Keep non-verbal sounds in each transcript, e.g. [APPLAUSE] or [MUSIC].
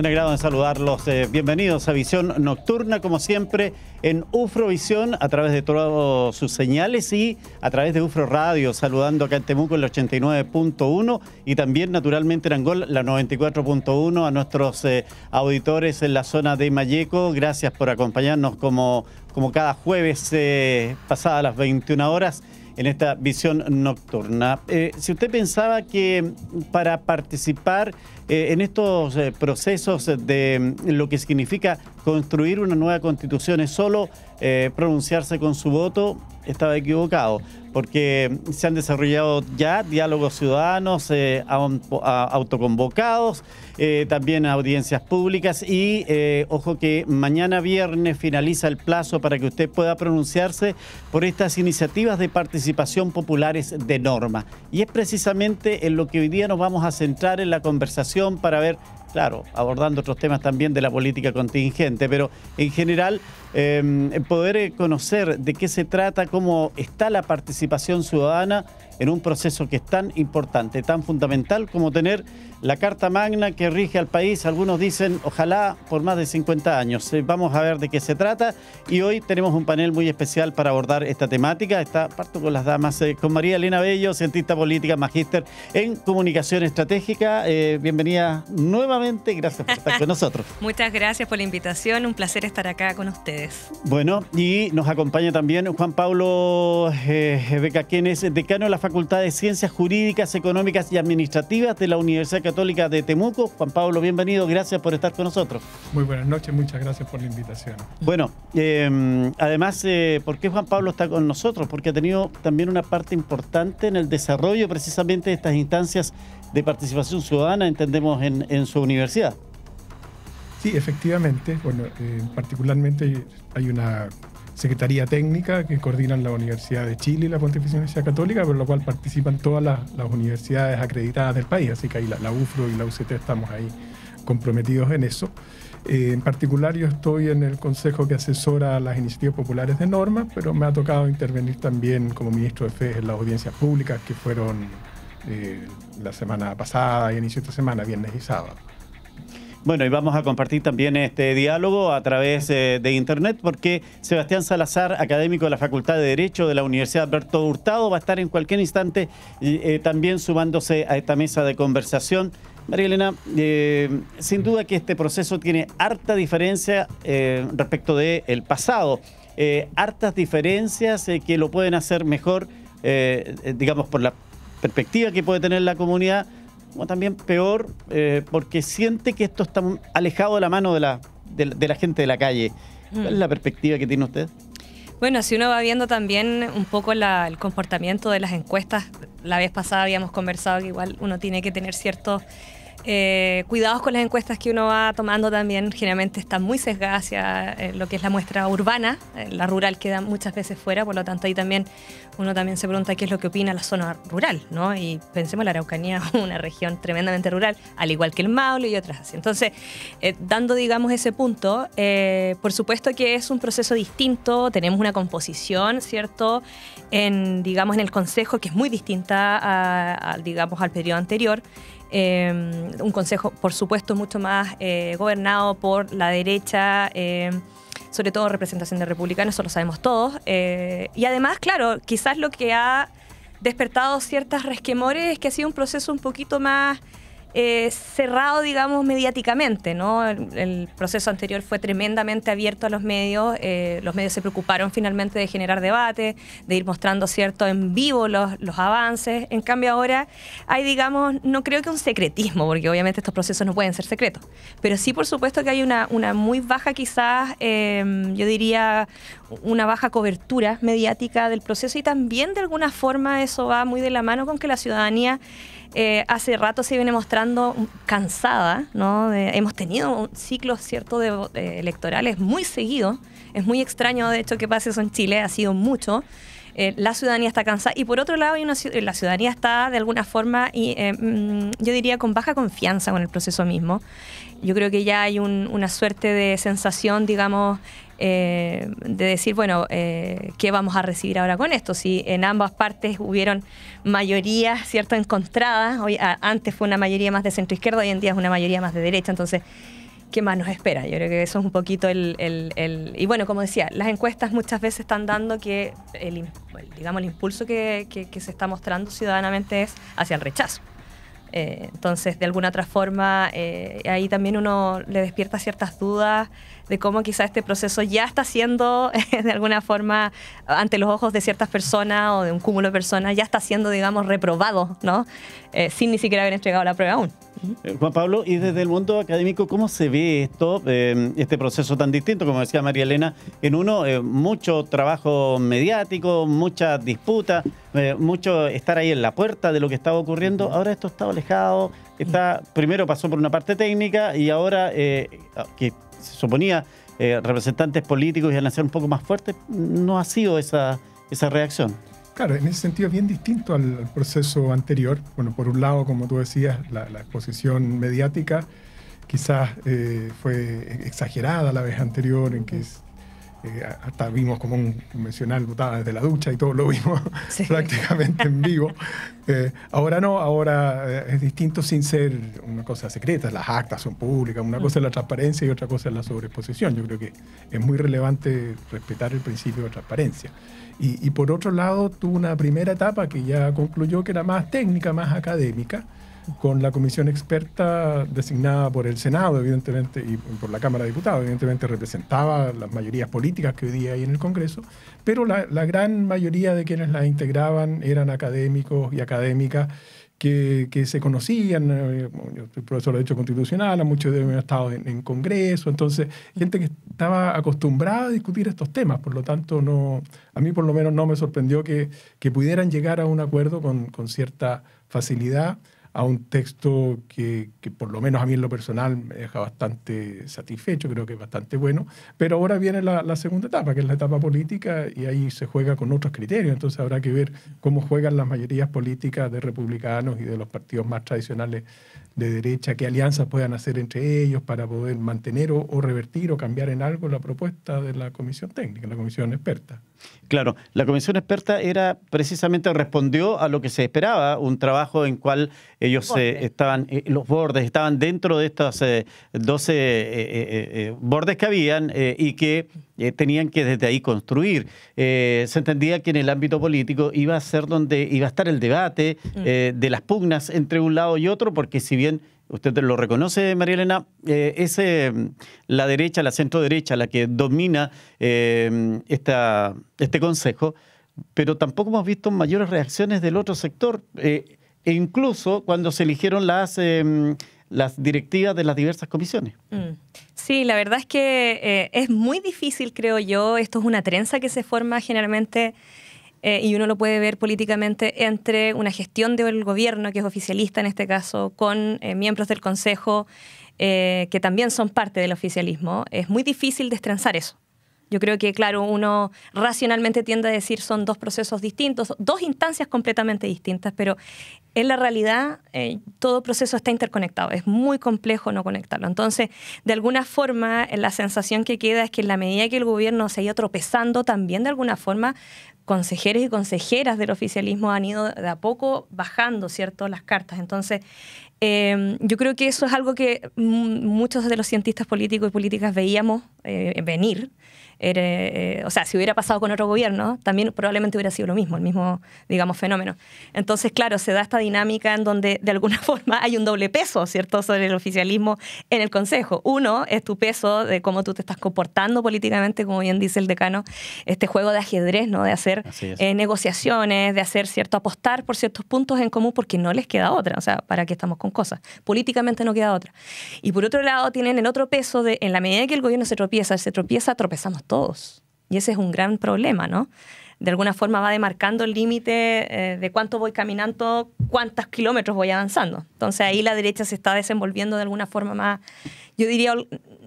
Un agrado en saludarlos. Eh, bienvenidos a Visión Nocturna, como siempre, en Ufrovisión, a través de todas sus señales y a través de Ufro Radio, saludando acá en Temuco el 89.1 y también, naturalmente, en Angol la 94.1, a nuestros eh, auditores en la zona de Mayeco. Gracias por acompañarnos como, como cada jueves pasada eh, pasada las 21 horas en esta visión nocturna. Eh, si usted pensaba que para participar eh, en estos eh, procesos de mm, lo que significa construir una nueva constitución es solo pronunciarse con su voto, estaba equivocado porque se han desarrollado ya diálogos ciudadanos eh, autoconvocados, eh, también audiencias públicas y eh, ojo que mañana viernes finaliza el plazo para que usted pueda pronunciarse por estas iniciativas de participación populares de norma. Y es precisamente en lo que hoy día nos vamos a centrar en la conversación para ver claro, abordando otros temas también de la política contingente, pero en general Em, poder eh, conocer de qué se trata, cómo está la participación ciudadana en un proceso que es tan importante, tan fundamental como tener la Carta Magna que rige al país. Algunos dicen, ojalá por más de 50 años. Eh, vamos a ver de qué se trata. Y hoy tenemos un panel muy especial para abordar esta temática. Está, parto con las damas, eh, con María Elena Bello, cientista política, magíster en comunicación estratégica. bienvenida nuevamente. Gracias por estar con nosotros. [LAUGHS] Muchas gracias por la invitación. Un placer estar acá con ustedes. Bueno, y nos acompaña también Juan Pablo eh, Beca, quien es decano de la Facultad de Ciencias Jurídicas, Económicas y Administrativas de la Universidad Católica de Temuco. Juan Pablo, bienvenido, gracias por estar con nosotros. Muy buenas noches, muchas gracias por la invitación. Bueno, em, además, eh, ¿por qué Juan Pablo está con nosotros? Porque ha tenido también una parte importante en el desarrollo precisamente de estas instancias de participación ciudadana, entendemos, en su universidad. Sí, efectivamente. Bueno, eh, particularmente hay una Secretaría Técnica que coordina la Universidad de Chile y la Pontificia Universidad Católica, por lo cual participan todas las, universidades acreditadas del país, así que ahí la, UFRO y la UCT estamos ahí comprometidos en eso. Eh, en particular yo estoy en el consejo que asesora las iniciativas populares de normas, pero me ha tocado intervenir también como ministro de FE en las audiencias públicas que fueron eh, la semana pasada y inicio de esta semana, viernes y sábado. Bueno, y vamos a compartir también este diálogo a través eh, de Internet porque Sebastián Salazar, académico de la Facultad de Derecho de la Universidad Alberto Hurtado, va a estar en cualquier instante eh, también sumándose a esta mesa de conversación. María Elena, eh, sin duda que este proceso tiene harta diferencia respecto del pasado, hartas diferencias que lo pueden hacer mejor, digamos, por la perspectiva que puede tener la comunidad o también peor, eh, porque siente que esto está alejado de la mano de la, de, la gente de la calle. ¿Cuál es mm. la perspectiva que tiene usted? Bueno, si uno va viendo también un poco el comportamiento de las encuestas, la vez pasada habíamos conversado que igual uno tiene que tener ciertos eh, cuidados con las encuestas que uno va tomando también, generalmente están muy sesgadas hacia eh, lo que es la muestra urbana, eh, la rural queda muchas veces fuera, por lo tanto ahí también uno también se pregunta qué es lo que opina la zona rural, ¿no? Y pensemos la Araucanía [LAUGHS] una región tremendamente rural, al igual que el Maule y otras así. Entonces, dando, digamos, ese punto, por supuesto que es un proceso distinto, tenemos una composición, ¿cierto? En, digamos, en el Consejo que es muy distinta, digamos, al periodo anterior. Em, un consejo, por supuesto, mucho más eh, gobernado por la derecha. Em, sobre todo representación de republicanos, eso lo sabemos todos. Eh, y además, claro, quizás lo que ha despertado ciertas resquemores es que ha sido un proceso un poquito más eh, cerrado, digamos, mediáticamente, ¿no? El, proceso anterior fue tremendamente abierto a los medios, eh, los medios se preocuparon finalmente de generar debate, de ir mostrando, ¿cierto?, en vivo los, los avances, en cambio ahora hay, digamos, no creo que un secretismo, porque obviamente estos procesos no pueden ser secretos, pero sí, por supuesto, que hay una, una muy baja quizás, eh, yo diría, una baja cobertura mediática del proceso y también de alguna forma eso va muy de la mano con que la ciudadanía eh, hace rato se viene mostrando cansada, ¿no? hemos tenido ciclos cierto de, electorales muy seguidos. Es muy extraño, de hecho, que pase eso en Chile, ha sido mucho. Eh, la ciudadanía está cansada y por otro lado hay una, la ciudadanía está de alguna forma, y, eh, mm, yo diría, con baja confianza con el proceso mismo yo creo que ya hay una suerte de sensación, digamos, eh, de decir, bueno, eh, ¿qué vamos a recibir ahora con esto? Si en ambas partes hubieron mayorías, ¿cierto?, encontradas. Hoy, antes fue una mayoría más de centro izquierda, hoy en día es una mayoría más de derecha. Entonces, ¿qué más nos espera? Yo creo que eso es un poquito el, y bueno, como decía, las encuestas muchas veces están dando que el, digamos, el impulso que se está mostrando ciudadanamente es hacia el rechazo. Eh, entonces, de alguna otra forma, eh, ahí también uno le despierta ciertas dudas de cómo quizá este proceso ya está siendo [LAUGHS] de alguna forma ante los ojos de ciertas personas o de un cúmulo de personas, ya está siendo, digamos, reprobado, ¿no? Eh, sin ni siquiera haber entregado la prueba aún. Eh, Juan Pablo, y desde el mundo académico, ¿cómo se ve esto, eh, este proceso tan distinto? Como decía María Elena, en uno, mucho trabajo mediático, mucha disputa, mucho estar ahí en la puerta de lo que estaba ocurriendo. Ahora esto está alejado, está, primero pasó por una parte técnica y ahora que se suponía eh, representantes políticos y a nacer un poco más fuertes, no ha sido esa, esa reacción. Claro, en ese sentido es bien distinto al, proceso anterior. Bueno, por un lado, como tú decías, la, exposición mediática quizás eh, fue exagerada la vez anterior en que eh, hasta vimos como un convencional votaba desde la ducha y todo lo vimos [LAUGHS] prácticamente en vivo. [LAUGHS] Eh, ahora no, ahora eh, es distinto sin ser una cosa secreta, las actas son públicas, una cosa es la mm. transparencia y otra cosa es la sobreexposición. Yo creo que es muy relevante respetar el principio de transparencia. Y, y por otro lado, tuvo una primera etapa que ya concluyó que era más técnica, más académica, con la comisión experta designada por el Senado, evidentemente, y por la Cámara de Diputados, evidentemente representaba las mayorías políticas que hoy día hay en el Congreso, pero la, gran mayoría de quienes la integraban eran académicos y académicas que, se conocían, yo eh, soy profesor de Derecho Constitucional, muchos de ellos han estado en, Congreso, entonces gente que estaba acostumbrada a discutir estos temas, por lo tanto no, a mí por lo menos no me sorprendió que, pudieran llegar a un acuerdo con cierta facilidad a un texto que, por lo menos a mí en lo personal me deja bastante satisfecho, creo que es bastante bueno, pero ahora viene la, segunda etapa, que es la etapa política, y ahí se juega con otros criterios, entonces habrá que ver cómo juegan las mayorías políticas de republicanos y de los partidos más tradicionales de derecha, qué alianzas puedan hacer entre ellos para poder mantener o revertir o cambiar en algo la propuesta de la comisión técnica, la comisión experta. Claro, la comisión experta era precisamente respondió a lo que se esperaba, un trabajo en cual ellos eh, estaban, eh, los bordes estaban dentro de estos 12 eh, bordes que habían y que tenían que desde ahí construir. se entendía que en el ámbito político iba a ser donde iba a estar el debate mm. de las pugnas entre un lado y otro, porque si bien usted lo reconoce, María Elena, eh, es eh, la derecha, la centro derecha, la que domina eh, esta, este Consejo, pero tampoco hemos visto mayores reacciones del otro sector. e incluso cuando se eligieron las, las directivas de las diversas comisiones. Mm. Sí, la verdad es que es muy difícil, creo yo. Esto es una trenza que se forma generalmente eh, y uno lo puede ver políticamente entre una gestión del gobierno, que es oficialista en este caso, con eh, miembros del Consejo eh, que también son parte del oficialismo. Es muy difícil destrenzar eso. Yo creo que, claro, uno racionalmente tiende a decir son dos procesos distintos, dos instancias completamente distintas, pero en la realidad todo proceso está interconectado, es muy complejo no conectarlo. Entonces, de alguna forma, la sensación que queda es que en la medida que el gobierno se ha ido tropezando, también de alguna forma consejeros y consejeras del oficialismo han ido de a poco bajando, ¿cierto?, las cartas. Entonces, em, yo creo que eso es algo que mm, muchos de los cientistas políticos y políticas veíamos eh, venir eh, o sea, si hubiera pasado con otro gobierno, también probablemente hubiera sido lo mismo, el mismo, digamos, fenómeno. Entonces, claro, se da esta dinámica en donde de alguna [LAUGHS] forma hay un doble peso, ¿cierto?, sobre el oficialismo en el Consejo. Uno es tu peso de cómo tú te estás comportando políticamente, como bien dice el decano, este juego de ajedrez, ¿no?, de hacer eh, negociaciones, de hacer, ¿cierto?, apostar por ciertos puntos en común porque no les queda otra, o sea, ¿para qué estamos con cosas? Políticamente no queda otra. Y por otro lado, tienen el otro peso de, en la medida que el gobierno se tropieza, se tropieza, tropezamos todos. Y ese es un gran problema, ¿no? De alguna forma va demarcando el límite eh, de cuánto voy caminando, cuántos kilómetros voy avanzando. Entonces ahí la derecha se está desenvolviendo de alguna forma más, yo diría,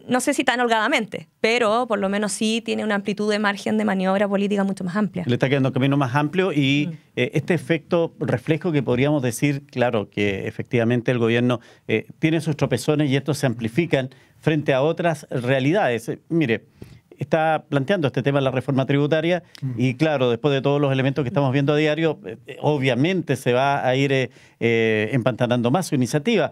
no sé si tan holgadamente, pero por lo menos sí tiene una amplitud de margen de maniobra política mucho más amplia. Le está quedando camino más amplio y mm. eh, este efecto reflejo que podríamos decir, claro, que efectivamente el gobierno eh, tiene sus tropezones y estos se amplifican frente a otras realidades. mire, está planteando este tema de la reforma tributaria mm. y claro, después de todos los elementos que estamos viendo a diario, eh, eh, obviamente se va a ir eh, empantanando más su iniciativa.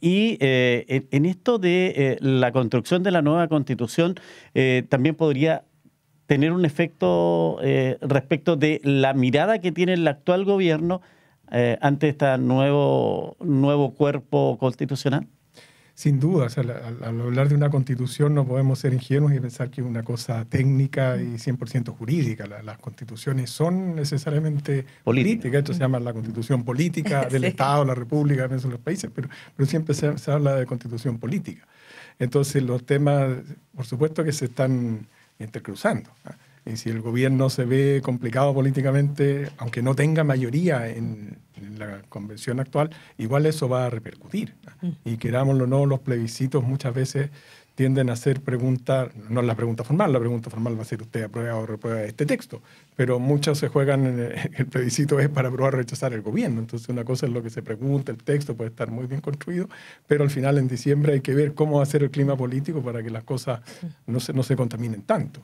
y en, esto de la construcción de la nueva constitución, también podría tener un efecto respecto de la mirada que tiene el actual gobierno ante este nuevo, nuevo cuerpo constitucional sin duda, al, hablar de una constitución no podemos ser ingenuos y pensar que es una cosa técnica y 100% jurídica. las constituciones son necesariamente políticas. Esto se llama la constitución política [LAUGHS] del Estado, la República, de los países, pero, siempre se, habla de constitución política. Entonces los temas, por supuesto que se están entrecruzando. ¿ah? Y si el gobierno se ve complicado políticamente, aunque no tenga mayoría en, la convención actual, igual eso va a repercutir. Mm. Y querámoslo o no, los plebiscitos muchas veces tienden a hacer preguntas, no la pregunta formal, la pregunta formal va a ser usted aprueba o reprueba este texto, pero muchos se juegan, [LAUGHS] el, plebiscito es para aprobar o rechazar el gobierno, entonces una cosa es lo que se pregunta, el texto puede estar muy bien construido, pero al final en diciembre hay que ver cómo va a ser el clima político para que las cosas mm. no se, no se contaminen tanto.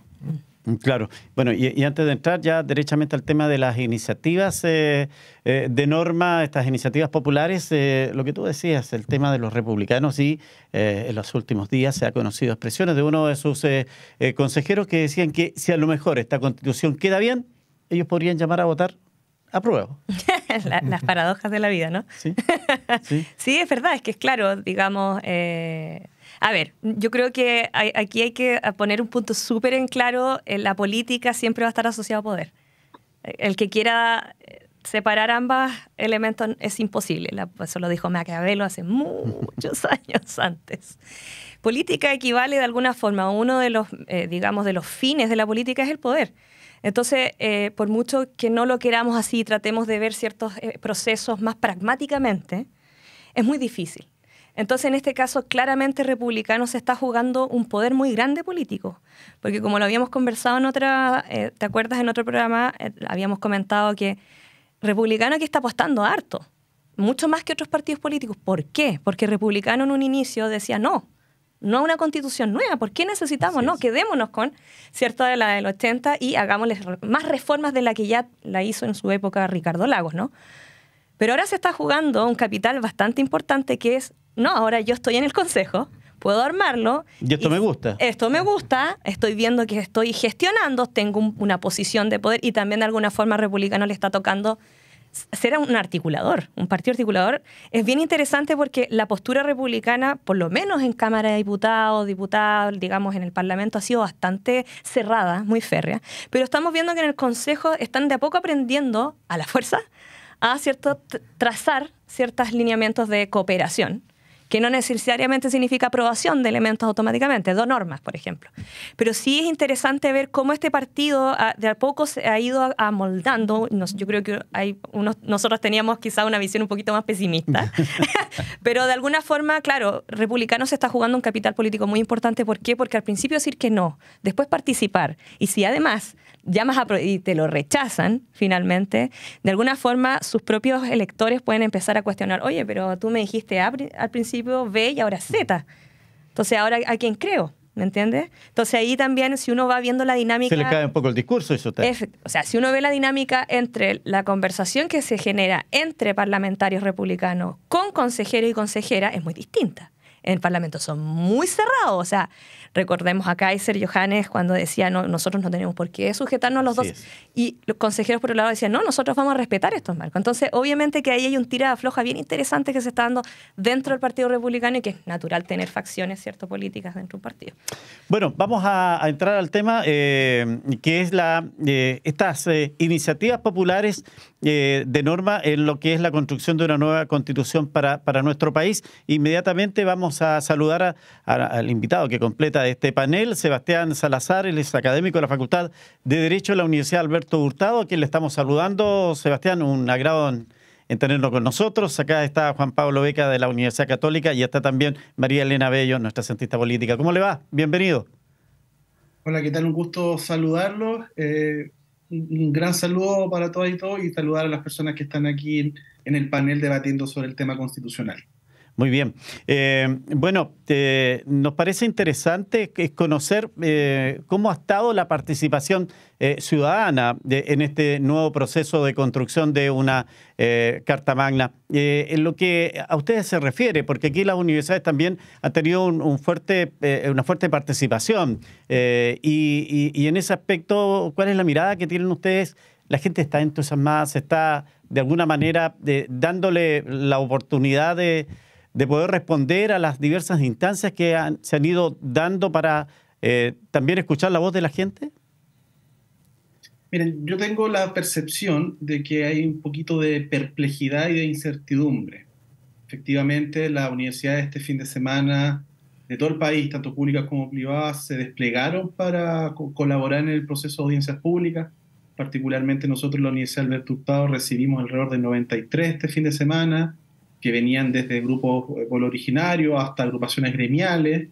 Mm, claro. Bueno, y, antes de entrar ya derechamente al tema de las iniciativas eh, eh, de norma, estas iniciativas populares, eh, lo que tú decías, el tema de los republicanos y en los últimos días se ha conocido expresiones de uno de sus consejeros que decían que si a lo mejor esta constitución queda bien, ellos podrían llamar a votar apruebo. prueba. [LAUGHS] las paradojas de la vida, ¿no? [LAUGHS] Sí. Sí. es verdad, es que es claro, digamos... A ver, yo creo que aquí hay que poner un punto súper en claro, eh, la política siempre va a estar asociada a poder. Eh, el que quiera eh, separar ambas elementos es imposible, eso lo dijo Maquiavelo hace muchos [LAUGHS] años antes. Política equivale de alguna forma, uno de los, digamos, de los fines de la política es el poder. Entonces, por mucho que no lo queramos así, tratemos de ver ciertos procesos más pragmáticamente, es muy difícil. Entonces, en este caso, claramente republicano se está jugando un poder muy grande político, porque como lo habíamos conversado en otra, eh, ¿te acuerdas en otro programa? Eh, habíamos comentado que republicano aquí está apostando harto, mucho más que otros partidos políticos. ¿Por qué? Porque republicano en un inicio decía no. No una constitución nueva, ¿por qué necesitamos? No, quedémonos con cierta de la del 80 y hagámosle más reformas de la que ya la hizo en su época Ricardo Lagos, ¿no? Pero ahora se está jugando un capital bastante importante que es no, ahora yo estoy en el consejo, puedo armarlo. Y esto me gusta. Esto me gusta, estoy viendo que estoy gestionando, tengo una posición de poder y también de alguna forma republicano le está tocando ser un articulador, un partido articulador. Es bien interesante porque la postura republicana, por lo menos en Cámara de Diputados, diputados, digamos en el Parlamento, ha sido bastante cerrada, muy férrea. Pero estamos viendo que en el Consejo están de a poco aprendiendo a la fuerza a cierto, trazar ciertos lineamientos de cooperación que no necesariamente significa aprobación de elementos automáticamente, dos normas, por ejemplo. Pero sí es interesante ver cómo este partido ah, de a poco se ha ido amoldando. yo creo que hay unos, nosotros teníamos quizá una visión un poquito más pesimista, [LAUGHS] pero de alguna forma, claro, Republicano se está jugando un capital político muy importante. ¿Por qué? Porque al principio decir que no, después participar. Y si además llamas y te lo rechazan finalmente, de alguna forma sus propios electores pueden empezar a cuestionar, oye, pero tú me dijiste A al principio B y ahora Z. Entonces, ¿ahora a quién creo? ¿Me entiendes? Entonces ahí también, si uno va viendo la dinámica... Se le cae un poco el discurso eso te... O sea, si uno ve la dinámica entre la conversación que se genera entre parlamentarios republicanos con consejeros y consejeras, es muy distinta. En el Parlamento son muy cerrados, o sea, Recordemos a Kaiser Johannes cuando decía, no, nosotros no tenemos por qué sujetarnos a los dos. Y los consejeros por el lado decían, no, nosotros vamos a respetar estos marcos. Entonces, obviamente que ahí hay un tirada floja bien interesante que se está dando dentro del Partido Republicano y que es natural tener facciones, ¿cierto?, políticas dentro de un partido. Bueno, vamos a, entrar al tema eh, que es la, eh, estas eh, iniciativas populares de norma en lo que es la construcción de una nueva constitución para, para nuestro país. Inmediatamente vamos a saludar al invitado que completa de este panel, Sebastián Salazar, él es académico de la Facultad de Derecho de la Universidad Alberto Hurtado, a quien le estamos saludando. Sebastián, un agrado en, tenerlo con nosotros. Acá está Juan Pablo Beca de la Universidad Católica y está también María Elena Bello, nuestra cientista política. ¿Cómo le va? Bienvenido. Hola, ¿qué tal? Un gusto saludarlos. Eh, un gran saludo para todas y todos y saludar a las personas que están aquí en el panel debatiendo sobre el tema constitucional. Muy bien. Eh, bueno, eh, nos parece interesante conocer eh, cómo ha estado la participación ciudadana en este nuevo proceso de construcción de una Carta Magna. en lo que a ustedes se refiere, porque aquí las universidades también han tenido una fuerte participación. Y, en ese aspecto, ¿cuál es la mirada que tienen ustedes? la gente está entusiasmada, se está de alguna manera dándole la oportunidad de, de poder responder a las diversas instancias que se han ido dando para eh, también escuchar la voz de la gente? Miren, yo tengo la percepción de que hay un poquito de perplejidad y de incertidumbre. Efectivamente, las universidades este fin de semana de todo el país, tanto públicas como privadas, se desplegaron para colaborar en el proceso de audiencias públicas. Particularmente nosotros, la Universidad Alberto Hurtado, recibimos alrededor de 93 este fin de semana que venían desde grupos eh, pueblo originarios hasta agrupaciones gremiales,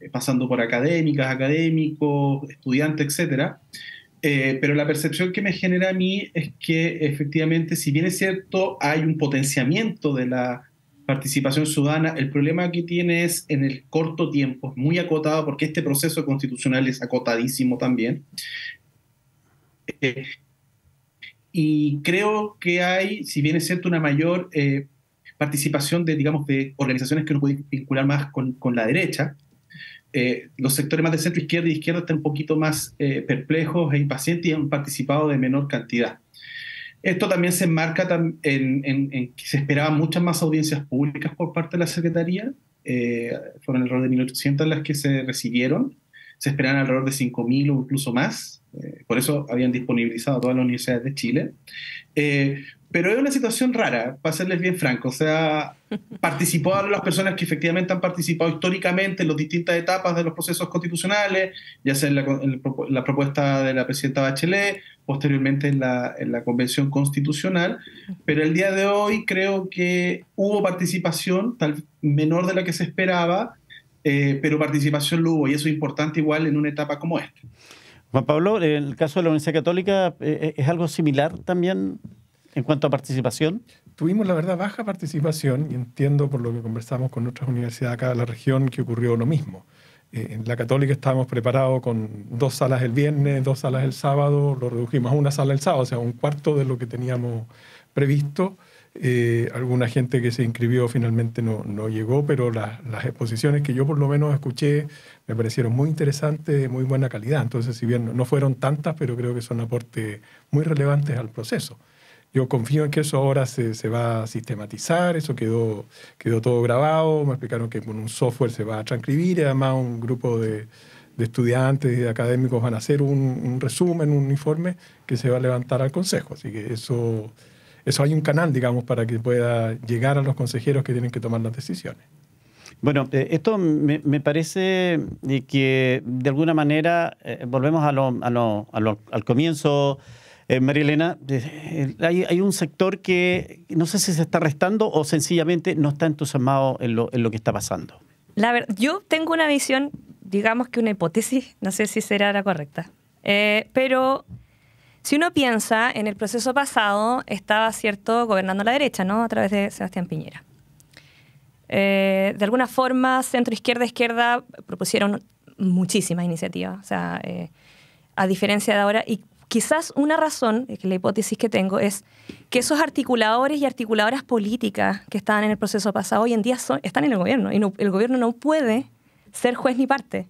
eh, pasando por académicas, académicos, estudiantes, etc. Eh, pero la percepción que me genera a mí es que efectivamente, si bien es cierto, hay un potenciamiento de la participación ciudadana, el problema que tiene es en el corto tiempo, es muy acotado, porque este proceso constitucional es acotadísimo también. y creo que hay, si bien es cierto, una mayor eh, participación de, digamos, de organizaciones que uno puede vincular más con, con la derecha. Eh, los sectores más de centro izquierda y izquierda están un poquito más eh, perplejos e impacientes y han participado de menor cantidad. Esto también se enmarca en, que se esperaban muchas más audiencias públicas por parte de la Secretaría. Eh, fueron alrededor de 1.800 las que se recibieron se esperaban alrededor de 5.000 o incluso más, eh, por eso habían disponibilizado todas las universidades de Chile. Eh, pero es una situación rara, para serles bien franco. O sea, [LAUGHS] participaron las personas que efectivamente han participado históricamente en las distintas etapas de los procesos constitucionales, ya sea en la, la propuesta de la presidenta Bachelet, posteriormente en la, en la, convención constitucional. Pero el día de hoy creo que hubo participación, tal menor de la que se esperaba, eh, pero participación lo hubo y eso es importante igual en una etapa como esta. Juan Pablo, en el caso de la Universidad Católica eh, eh, es algo similar también en cuanto a participación. Tuvimos, la verdad, baja participación y entiendo por lo que conversamos con otras universidades acá de la región que ocurrió lo mismo. en la católica estábamos preparados con dos salas el viernes, dos salas el sábado, lo redujimos a una sala el sábado, o sea, un cuarto de lo que teníamos previsto. Eh, alguna gente que se inscribió finalmente no, no llegó, pero las exposiciones que yo por lo menos escuché me parecieron muy interesantes, de muy buena calidad. Entonces, si bien no fueron tantas, pero creo que son aportes muy relevantes al proceso. Yo confío en que eso ahora se, se va a sistematizar, eso quedó, quedó todo grabado, me explicaron que con un software se va a transcribir y además un grupo de, estudiantes y de académicos van a hacer un, un resumen, un informe que se va a levantar al Consejo. Así que eso eso hay un canal, digamos, para que pueda llegar a los consejeros que tienen que tomar las decisiones. Bueno, eh, esto me, parece eh, que de alguna manera eh, volvemos a al comienzo. María Elena, hay, un sector que no sé si se está restando o sencillamente no está entusiasmado en lo, que está pasando. La verdad, yo tengo una visión, digamos que una hipótesis, no sé si será la correcta, pero si uno piensa, en el proceso pasado estaba, cierto, gobernando la derecha, ¿no? A través de Sebastián Piñera. Eh, de alguna forma, centro, izquierda, izquierda propusieron muchísimas iniciativas, o sea, eh, a diferencia de ahora, y quizás una razón, que la hipótesis que tengo, es que esos articuladores y articuladoras políticas que estaban en el proceso pasado hoy en día están en el gobierno y el gobierno no puede ser juez ni parte.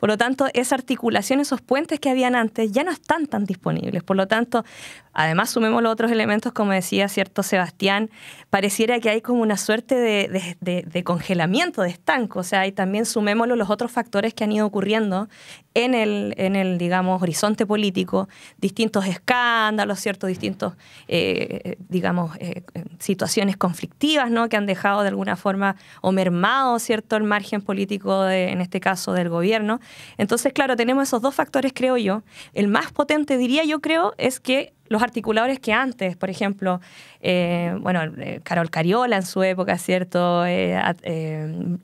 Por lo tanto, esa articulación, esos puentes que habían antes, ya no están tan disponibles. Por lo tanto, además sumemos los otros elementos, como decía cierto Sebastián, pareciera que hay como una suerte de, congelamiento, de estanco. O sea, y también sumémoslo los otros factores que han ido ocurriendo en el, digamos, horizonte político, distintos escándalos, ¿cierto? Distintos, eh, digamos, eh, situaciones conflictivas, ¿no? Que han dejado de alguna forma o mermado, ¿cierto?, el margen político, en este caso, del gobierno. Entonces, claro, tenemos esos dos factores, creo yo. El más potente, diría yo, creo, es que los articuladores que antes, por ejemplo, eh, bueno, eh, Carol Cariola en su época, ¿cierto? Eh,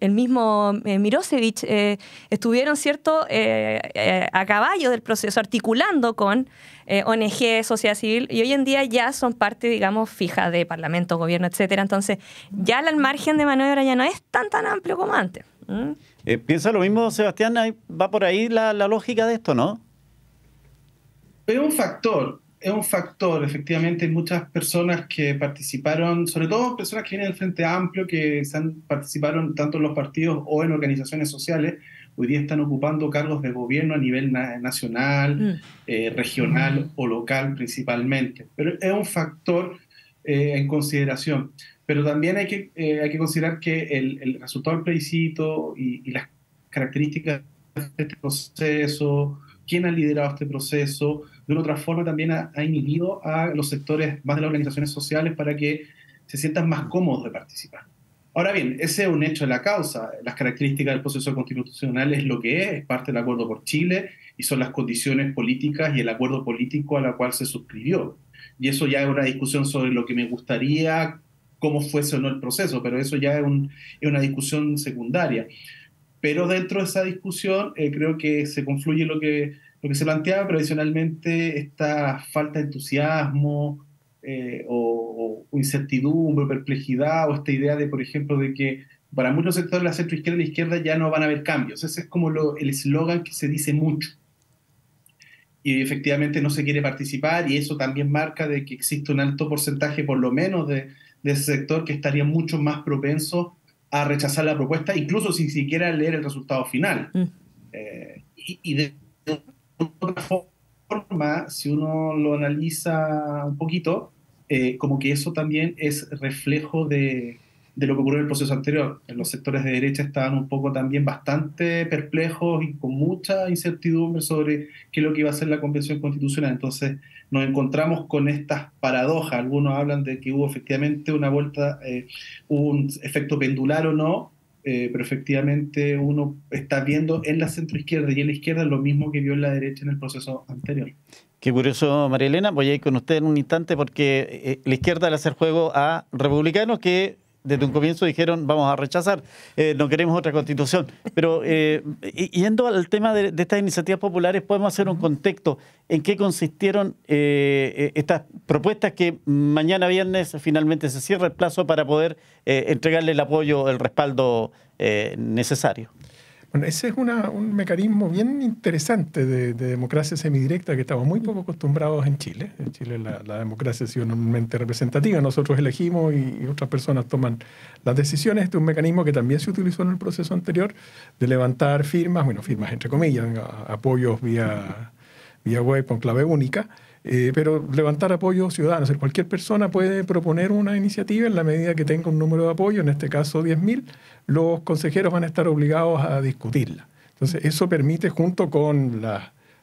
el mismo Mirosevich, estuvieron, ¿cierto?, a caballo del proceso, articulando con ONG, sociedad civil, y hoy en día ya son parte, digamos, fija de parlamento, gobierno, etcétera. Entonces, ya el margen de maniobra ya no es tan, tan amplio como antes. ¿Mm? Eh, ¿Piensa lo mismo, Sebastián? ¿Va por ahí la, lógica de esto, no? Es un factor, es un factor. Efectivamente, muchas personas que participaron, sobre todo personas que vienen del Frente Amplio, que participaron tanto en los partidos o en organizaciones sociales, hoy día están ocupando cargos de gobierno a nivel nacional, mm. eh, regional mm. o local principalmente. Pero es un factor eh, en consideración. Pero también hay que, eh, hay que considerar que el, resultado del plebiscito y, las características de este proceso, quién ha liderado este proceso, de una otra forma también ha, ha inhibido a los sectores más de las organizaciones sociales para que se sientan más cómodos de participar. Ahora bien, ese es un hecho de la causa. Las características del proceso constitucional es lo que es, es parte del acuerdo por Chile y son las condiciones políticas y el acuerdo político a la cual se suscribió. Y eso ya es una discusión sobre lo que me gustaría cómo fuese o no el proceso, pero eso ya es, una discusión secundaria. Pero dentro de esa discusión eh, creo que se confluye lo que, lo que se planteaba, tradicionalmente esta falta de entusiasmo eh, o, o, incertidumbre, perplejidad, o esta idea de, por ejemplo, de que para muchos sectores de la centro-izquierda y la izquierda ya no van a haber cambios. Ese es como el eslogan que se dice mucho. Y efectivamente no se quiere participar y eso también marca de que existe un alto porcentaje, por lo menos, de, de ese sector que estaría mucho más propenso a rechazar la propuesta, incluso sin siquiera leer el resultado final. Mm. Eh, y, de otra forma, si uno lo analiza un poquito, eh, como que eso también es reflejo de, lo que ocurrió en el proceso anterior. En los sectores de derecha estaban un poco también bastante perplejos y con mucha incertidumbre sobre qué es lo que iba a ser la convención constitucional. Entonces, nos encontramos con estas paradojas. Algunos hablan de que hubo efectivamente una vuelta, eh, un efecto pendular o no, eh, pero efectivamente uno está viendo en la centroizquierda y en la izquierda lo mismo que vio en la derecha en el proceso anterior. Qué curioso, María Elena. Voy a ir con usted en un instante porque eh, la izquierda al hacer juego a republicanos que desde un comienzo dijeron vamos a rechazar, eh, no queremos otra constitución. Pero eh, yendo al tema de, estas iniciativas populares, podemos hacer un contexto en qué consistieron eh, estas propuestas que mañana viernes finalmente se cierra el plazo para poder entregarle el apoyo, el respaldo necesario ese es un mecanismo bien interesante de, democracia semidirecta que estamos muy poco acostumbrados en Chile. En Chile la, democracia ha sido representativa, nosotros elegimos y, otras personas toman las decisiones. Este es un mecanismo que también se utilizó en el proceso anterior de levantar firmas, bueno, firmas entre comillas, apoyos vía, vía web con clave única. Eh, pero levantar apoyo ciudadano, cualquier persona puede proponer una iniciativa en la medida que tenga un número de apoyo, en este caso 10.000, los consejeros van a estar obligados a discutirla. Entonces, eso permite, junto con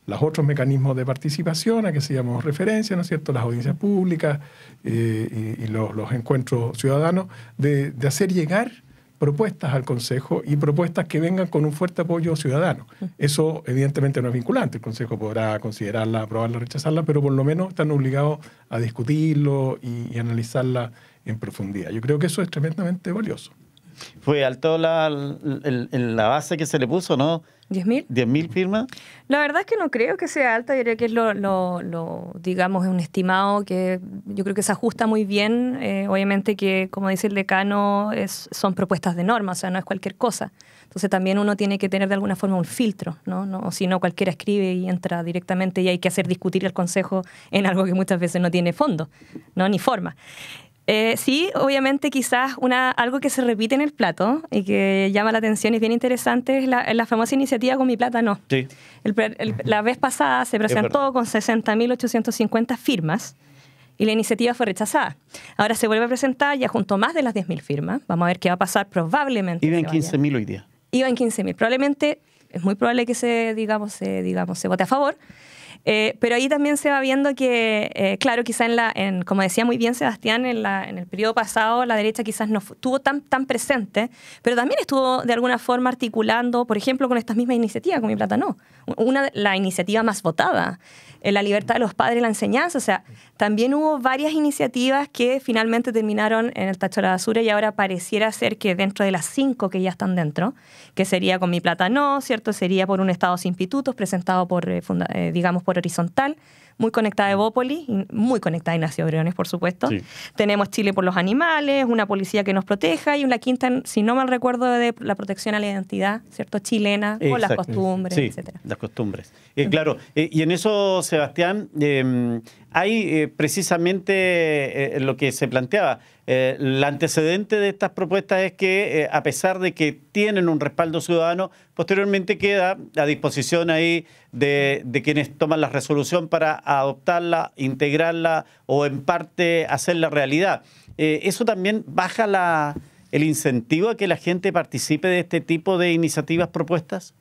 los otros mecanismos de participación, a que se llamamos referencia, ¿no es cierto?, las audiencias públicas eh, y, los, encuentros ciudadanos, de hacer llegar propuestas al Consejo y propuestas que vengan con un fuerte apoyo ciudadano. Mm. Eso evidentemente no es vinculante, el Consejo podrá considerarla, aprobarla, rechazarla, pero por lo menos están obligados a discutirlo y, y analizarla en profundidad. Yo creo que eso es tremendamente valioso. Fue alto la, base que se le puso, ¿no? ¿10.000? mil? ¿10 mil firmas? La verdad es que no creo que sea alta, diría que es lo, digamos, un estimado que yo creo que se ajusta muy bien. Eh, obviamente que, como dice el decano, es, son propuestas de norma, o sea, no es cualquier cosa. Entonces también uno tiene que tener de alguna forma un filtro, ¿no? no si no, cualquiera escribe y entra directamente y hay que hacer discutir al Consejo en algo que muchas veces no tiene fondo, ¿no? Ni forma. Eh, sí, obviamente quizás una, algo que se repite en el plato y que llama la atención y es bien interesante es la, famosa iniciativa con mi plata no. Sí. la vez pasada se presentó con 60.850 firmas y la iniciativa fue rechazada. Ahora se vuelve a presentar, ya junto más de las 10.000 firmas. Vamos a ver qué va a pasar probablemente. Iba en 15.000 hoy día. Iba en 15.000. Probablemente, es muy probable que se, digamos, se, digamos, se vote a favor eh, pero ahí también se va viendo que, eh, claro, quizá en la, como decía muy bien Sebastián, en, el periodo pasado la derecha quizás no estuvo tan, tan presente, pero también estuvo de alguna forma articulando, por ejemplo, con estas mismas iniciativas, con Mi Plata No, una, la iniciativa más votada en eh, la libertad de los padres la enseñanza. O sea, también hubo varias iniciativas que finalmente terminaron en el tacho de la y ahora pareciera ser que dentro de las cinco que ya están dentro, que sería con mi plata no, ¿cierto? Sería por un Estado sin institutos presentado por, eh, eh, digamos, por Horizontal muy conectada de mm. Evópolis, muy conectada a Ignacio Briones, por supuesto. Tenemos Chile por los animales, una policía que nos proteja y una quinta, si no mal recuerdo, de la protección a la identidad, ¿cierto? Chilena, con las costumbres, sí, etcétera. Las costumbres. Eh, mm. claro, eh, y en eso, Sebastián, eh, hay eh, precisamente eh, lo que se planteaba. el eh, antecedente de estas propuestas es que, a pesar de que tienen un respaldo ciudadano, posteriormente queda a disposición ahí de, quienes toman la resolución para adoptarla, integrarla o en parte hacerla realidad. eso también baja el incentivo a que la gente participe de este tipo de iniciativas propuestas.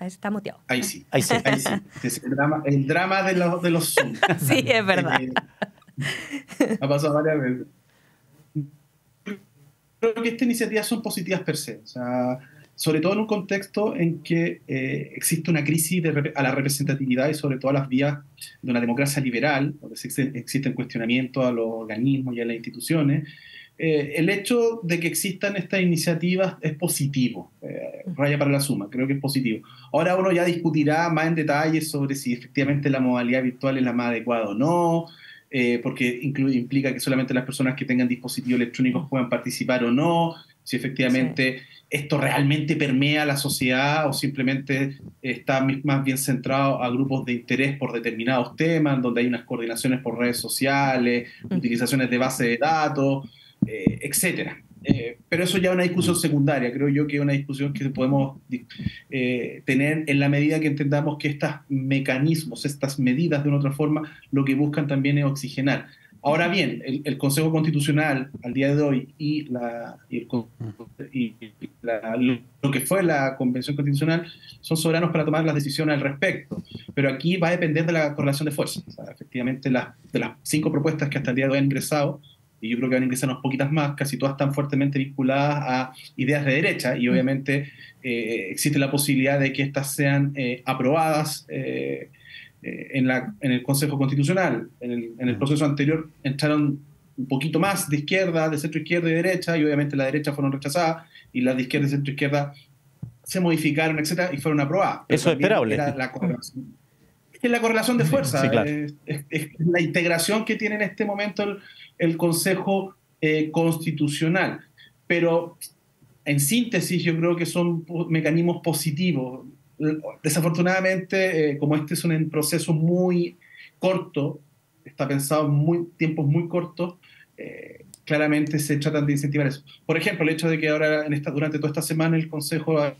Está muteado. Ahí sí, ahí sí. Ahí sí. el drama, el drama de, los, de los [LAUGHS] sí, es verdad. Eh, ha pasado varias veces. Creo que estas iniciativas son positivas per se. sobre todo en un contexto en que eh, existe una crisis a la representatividad y sobre todo a las vías de una democracia liberal, donde existen cuestionamientos a los organismos y a las instituciones, eh, el hecho de que existan estas iniciativas es positivo, eh, raya para la suma, creo que es positivo. Ahora uno ya discutirá más en detalle sobre si efectivamente la modalidad virtual es la más adecuada o no, eh, porque implica que solamente las personas que tengan dispositivos electrónicos puedan participar o no, si efectivamente esto realmente permea la sociedad o simplemente está más bien centrado a grupos de interés por determinados temas, donde hay unas coordinaciones por redes sociales, mm. utilizaciones de bases de datos, eh, etcétera. Eh, pero eso ya es una discusión secundaria, creo yo que es una discusión que podemos eh, tener en la medida que entendamos que estos mecanismos, estas medidas de una otra forma, lo que buscan también es oxigenar. Ahora bien, el, Consejo Constitucional al día de hoy y, la, lo que fue la Convención Constitucional son soberanos para tomar las decisiones al respecto, pero aquí va a depender de la correlación de fuerzas. efectivamente, de las cinco propuestas que hasta el día de hoy han ingresado, y yo creo que van a ingresar unas poquitas más, casi todas están fuertemente vinculadas a ideas de derecha y obviamente eh, existe la posibilidad de que estas sean eh, aprobadas eh, en, la, en, el Consejo Constitucional. En el, proceso anterior entraron un poquito más de izquierda, de centro izquierda y derecha, y obviamente la derecha fueron rechazadas y las de izquierda y centro izquierda se modificaron, etcétera, y fueron aprobadas. Eso es esperable. la es la correlación de fuerza es, es, la integración que tiene en este momento el, el Consejo eh, Constitucional. Pero en síntesis, yo creo que son mecanismos positivos. Desafortunadamente, eh, como este es un proceso muy corto, está pensado en muy, tiempos muy cortos, eh, claramente se tratan de incentivar eso. Por ejemplo, el hecho de que ahora, durante toda esta semana, el Consejo ha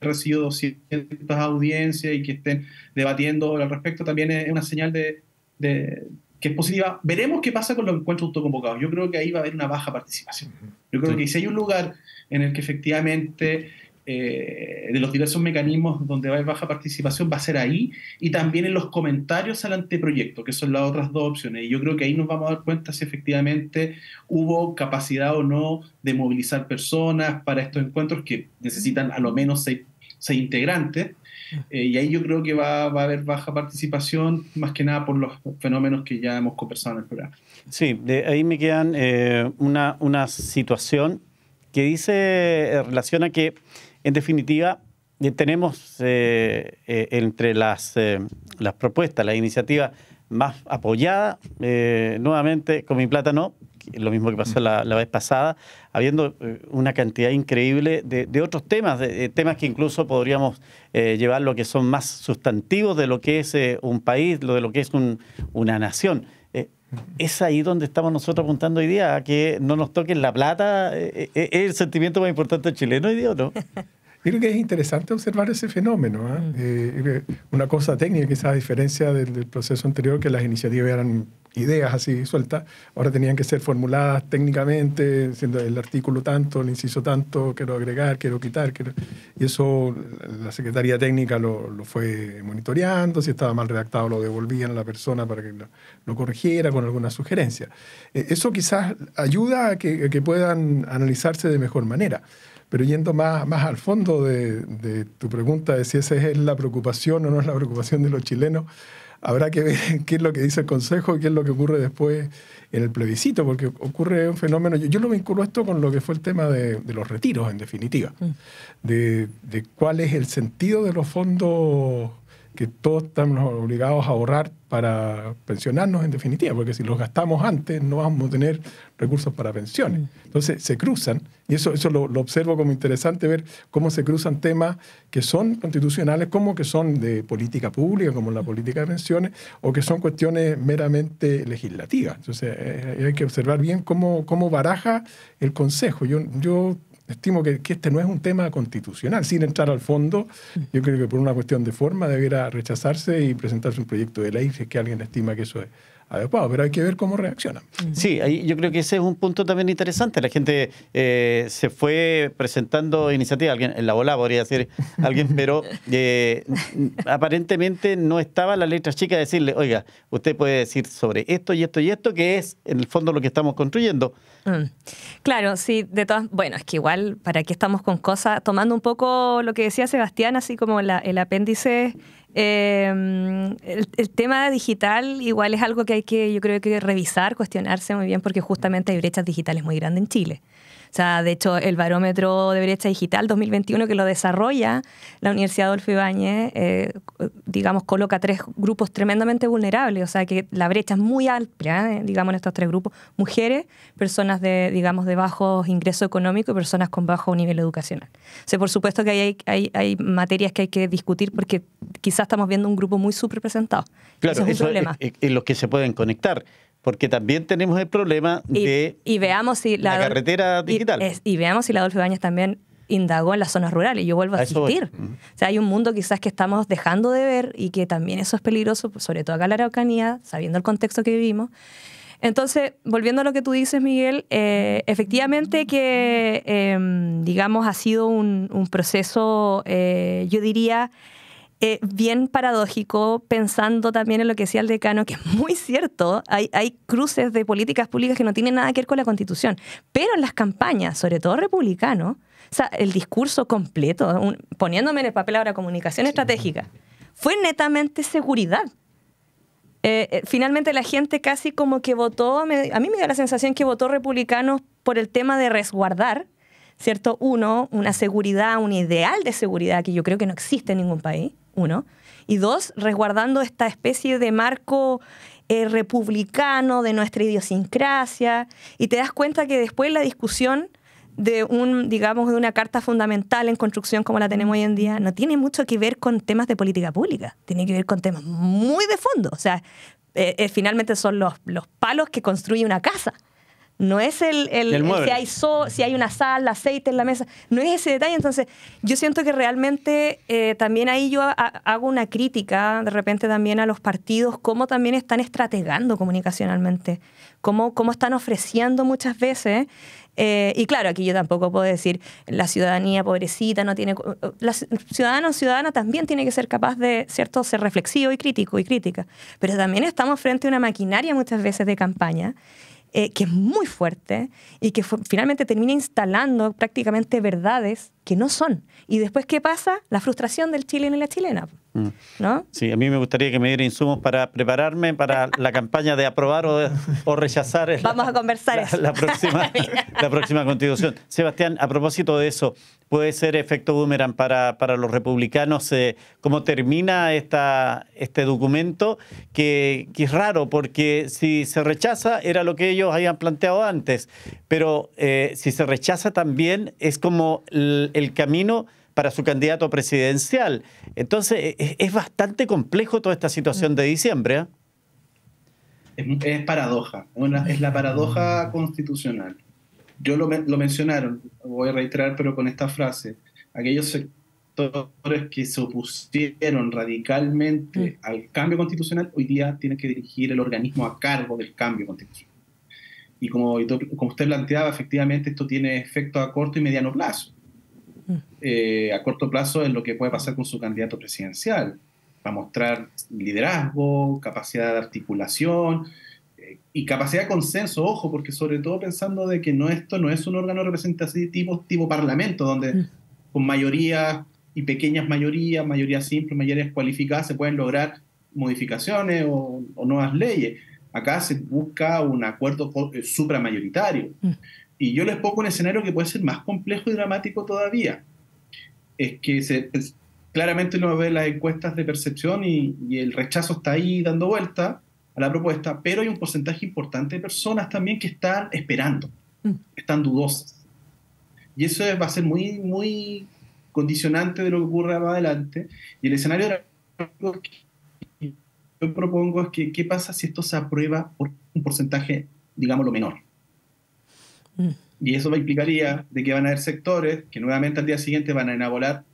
recibido 200 audiencias y que estén debatiendo al respecto, también es una señal de, que es positiva. Veremos qué pasa con los encuentros autoconvocados. Yo creo que ahí va a haber una baja participación. Yo creo que si hay un lugar en el que efectivamente eh, de los diversos mecanismos donde va a haber baja participación va a ser ahí y también en los comentarios al anteproyecto, que son las otras dos opciones. Y yo creo que ahí nos vamos a dar cuenta si efectivamente hubo capacidad o no de movilizar personas para estos encuentros que necesitan a lo menos seis sea, integrantes, eh, y ahí yo creo que va, a haber baja participación, más que nada por los fenómenos que ya hemos conversado en el programa. Sí, ahí me quedan eh, una, una situación que dice, eh, relaciona que, en definitiva, tenemos entre las, las propuestas, la iniciativa más apoyada, nuevamente, con mi plátano, lo mismo que pasó la, vez pasada, habiendo eh, una cantidad increíble de, otros temas, de, temas que incluso podríamos eh, llevar lo que son más sustantivos de lo que es eh, un país, lo de lo que es una nación. es ahí donde estamos nosotros apuntando hoy día, a que no nos toquen la plata. ¿Es el sentimiento más importante chileno hoy día o no? [LAUGHS] creo que es interesante observar ese fenómeno. ¿ah? Mm. Eh, eh, una cosa técnica, quizás a diferencia del, proceso anterior, que las iniciativas eran ideas así sueltas, ahora tenían que ser formuladas técnicamente, siendo el artículo tanto, el inciso tanto, quiero agregar, quiero quitar. Y eso la Secretaría Técnica lo, fue monitoreando, si estaba mal redactado lo devolvían a la persona para que lo, corrigiera con alguna sugerencia. Eh, eso quizás ayuda a que puedan analizarse de mejor manera. Pero yendo más, más al fondo de, tu pregunta de si esa es la preocupación o no es la preocupación de los chilenos, habrá que ver [LAUGHS] qué es lo que dice el Consejo y qué es lo que ocurre después en el plebiscito, porque ocurre un fenómeno, yo, lo vinculo esto con lo que fue el tema de, los retiros, en definitiva, mm. de, de cuál es el sentido de los fondos que todos estamos obligados a ahorrar para pensionarnos en definitiva, porque si los gastamos antes no vamos a tener recursos para pensiones. Mm. Entonces se cruzan, y eso, eso lo, observo como interesante ver cómo se cruzan temas que son constitucionales, como que son de política pública, como la política de pensiones, o que son cuestiones meramente legislativas. Entonces eh, eh, hay que observar bien cómo, cómo baraja el Consejo. Yo, yo estimo que, este no es un tema constitucional. Sin entrar al fondo, yo creo que por una cuestión de forma debiera rechazarse y presentarse un proyecto de ley si es que alguien estima que eso es a pero hay que ver cómo reaccionan. Sí, yo creo que ese es un punto también interesante. La gente eh, se fue presentando iniciativa, alguien en la bola podría decir [LAUGHS] alguien, pero eh, aparentemente no estaba la letra chica de decirle, oiga, usted puede decir sobre esto y esto y esto, que es en el fondo lo que estamos construyendo. Mm. Claro, sí, de todas, bueno, es que igual, ¿para qué estamos con cosas? Tomando un poco lo que decía Sebastián, así como el apéndice Em, el, tema digital igual es algo que hay que, yo creo que revisar, cuestionarse muy bien, porque justamente hay brechas digitales muy grandes en Chile sea, de hecho, el barómetro de brecha digital 2021 que lo desarrolla la Universidad Adolfo Ibáñez, eh, digamos, coloca tres grupos tremendamente vulnerables, o sea, que la brecha es muy alta, eh, digamos, en estos tres grupos, mujeres, personas de, digamos, de bajos ingresos económicos y personas con bajo nivel educacional. O sea, por supuesto que hay, hay, materias que hay que discutir porque quizás estamos viendo un grupo muy subrepresentado. Claro, eso es que se pueden conectar porque también tenemos el problema de veamos si la, carretera digital. Y, veamos si la Adolfo Ibañez también indagó en las zonas rurales. Yo vuelvo a, insistir O sea, hay un mundo quizás que estamos dejando de ver y que también eso es peligroso, sobre todo acá en la Araucanía, sabiendo el contexto que vivimos. Entonces, volviendo a lo que tú dices, Miguel, eh, efectivamente que, em, digamos, ha sido un, proceso, eh, yo diría, eh, bien paradójico, pensando también en lo que decía el decano, que es muy cierto, hay, hay cruces de políticas públicas que no tienen nada que ver con la Constitución, pero en las campañas, sobre todo republicano, o sea, el discurso completo, poniéndome en el papel ahora comunicación estratégica, fue netamente seguridad. Eh, eh, finalmente la gente casi como que votó, a mí me da la sensación que votó republicanos por el tema de resguardar ¿cierto? Uno, una seguridad, un ideal de seguridad que yo creo que no existe en ningún país, uno. Y dos, resguardando esta especie de marco eh, republicano de nuestra idiosincrasia. Y te das cuenta que después la discusión de un, digamos, de una carta fundamental en construcción como la tenemos hoy en día, no tiene mucho que ver con temas de política pública, tiene que ver con temas muy de fondo. O sea, eh, eh, finalmente son los, los palos que construye una casa no es el, el, si, hay si hay una sal, aceite en la mesa, no es ese detalle. Entonces, yo siento que realmente eh, también ahí yo hago una crítica de repente también a los partidos, cómo también están estrategando comunicacionalmente, cómo, cómo están ofreciendo muchas veces. Eh, y claro, aquí yo tampoco puedo decir la ciudadanía pobrecita no tiene. Eh, la ciudadana o ciudadana también tiene que ser capaz de cierto ser reflexivo y crítico y crítica. Pero también estamos frente a una maquinaria muchas veces de campaña eh, que es muy fuerte y que finalmente termina instalando prácticamente verdades que no son. Y después, ¿qué pasa? La frustración del chileno y la chilena. Mm. ¿No? Sí, a mí me gustaría que me diera insumos para prepararme para la campaña de aprobar o, o rechazar. Vamos a conversar la, próxima, [LAUGHS] la próxima constitución. Sebastián, a propósito de eso, ¿puede ser efecto boomerang para, para los republicanos eh, cómo termina esta, este documento? Que, es raro, porque si se rechaza era lo que ellos habían planteado antes, pero eh, si se rechaza también es como el, el camino para su candidato presidencial. Entonces, e-, e-, es, bastante complejo toda esta situación de diciembre. ¿eh? Es, paradoja, es la paradoja constitucional. Yo lo, mencionaron, voy a reiterar, pero con esta frase, aquellos sectores que se opusieron radicalmente mm. al cambio constitucional, hoy día tienen que dirigir el organismo a cargo del cambio constitucional. Y como, como usted planteaba, efectivamente esto tiene efecto a corto y mediano plazo eh, a corto plazo en lo que puede pasar con su candidato presidencial, para mostrar liderazgo, capacidad de articulación eh, y capacidad de consenso, ojo, porque sobre todo pensando de que no esto no es un órgano representativo tipo parlamento, donde mm. con mayoría y pequeñas mayorías, mayorías simples, mayorías cualificadas, se pueden lograr modificaciones o, nuevas leyes. Acá se busca un acuerdo eh, supramayoritario. Mm. Y yo les pongo un escenario que puede ser más complejo y dramático todavía. Es que se, pues, claramente uno ve las encuestas de percepción y, el rechazo está ahí dando vuelta a la propuesta, pero hay un porcentaje importante de personas también que están esperando, mm. están dudosas. Y eso va a ser muy, muy condicionante de lo que ocurra más adelante. Y el escenario que yo propongo es que qué pasa si esto se aprueba por un porcentaje, digamos lo menor y eso implicaría de que van a haber sectores que nuevamente al día siguiente van a enabolar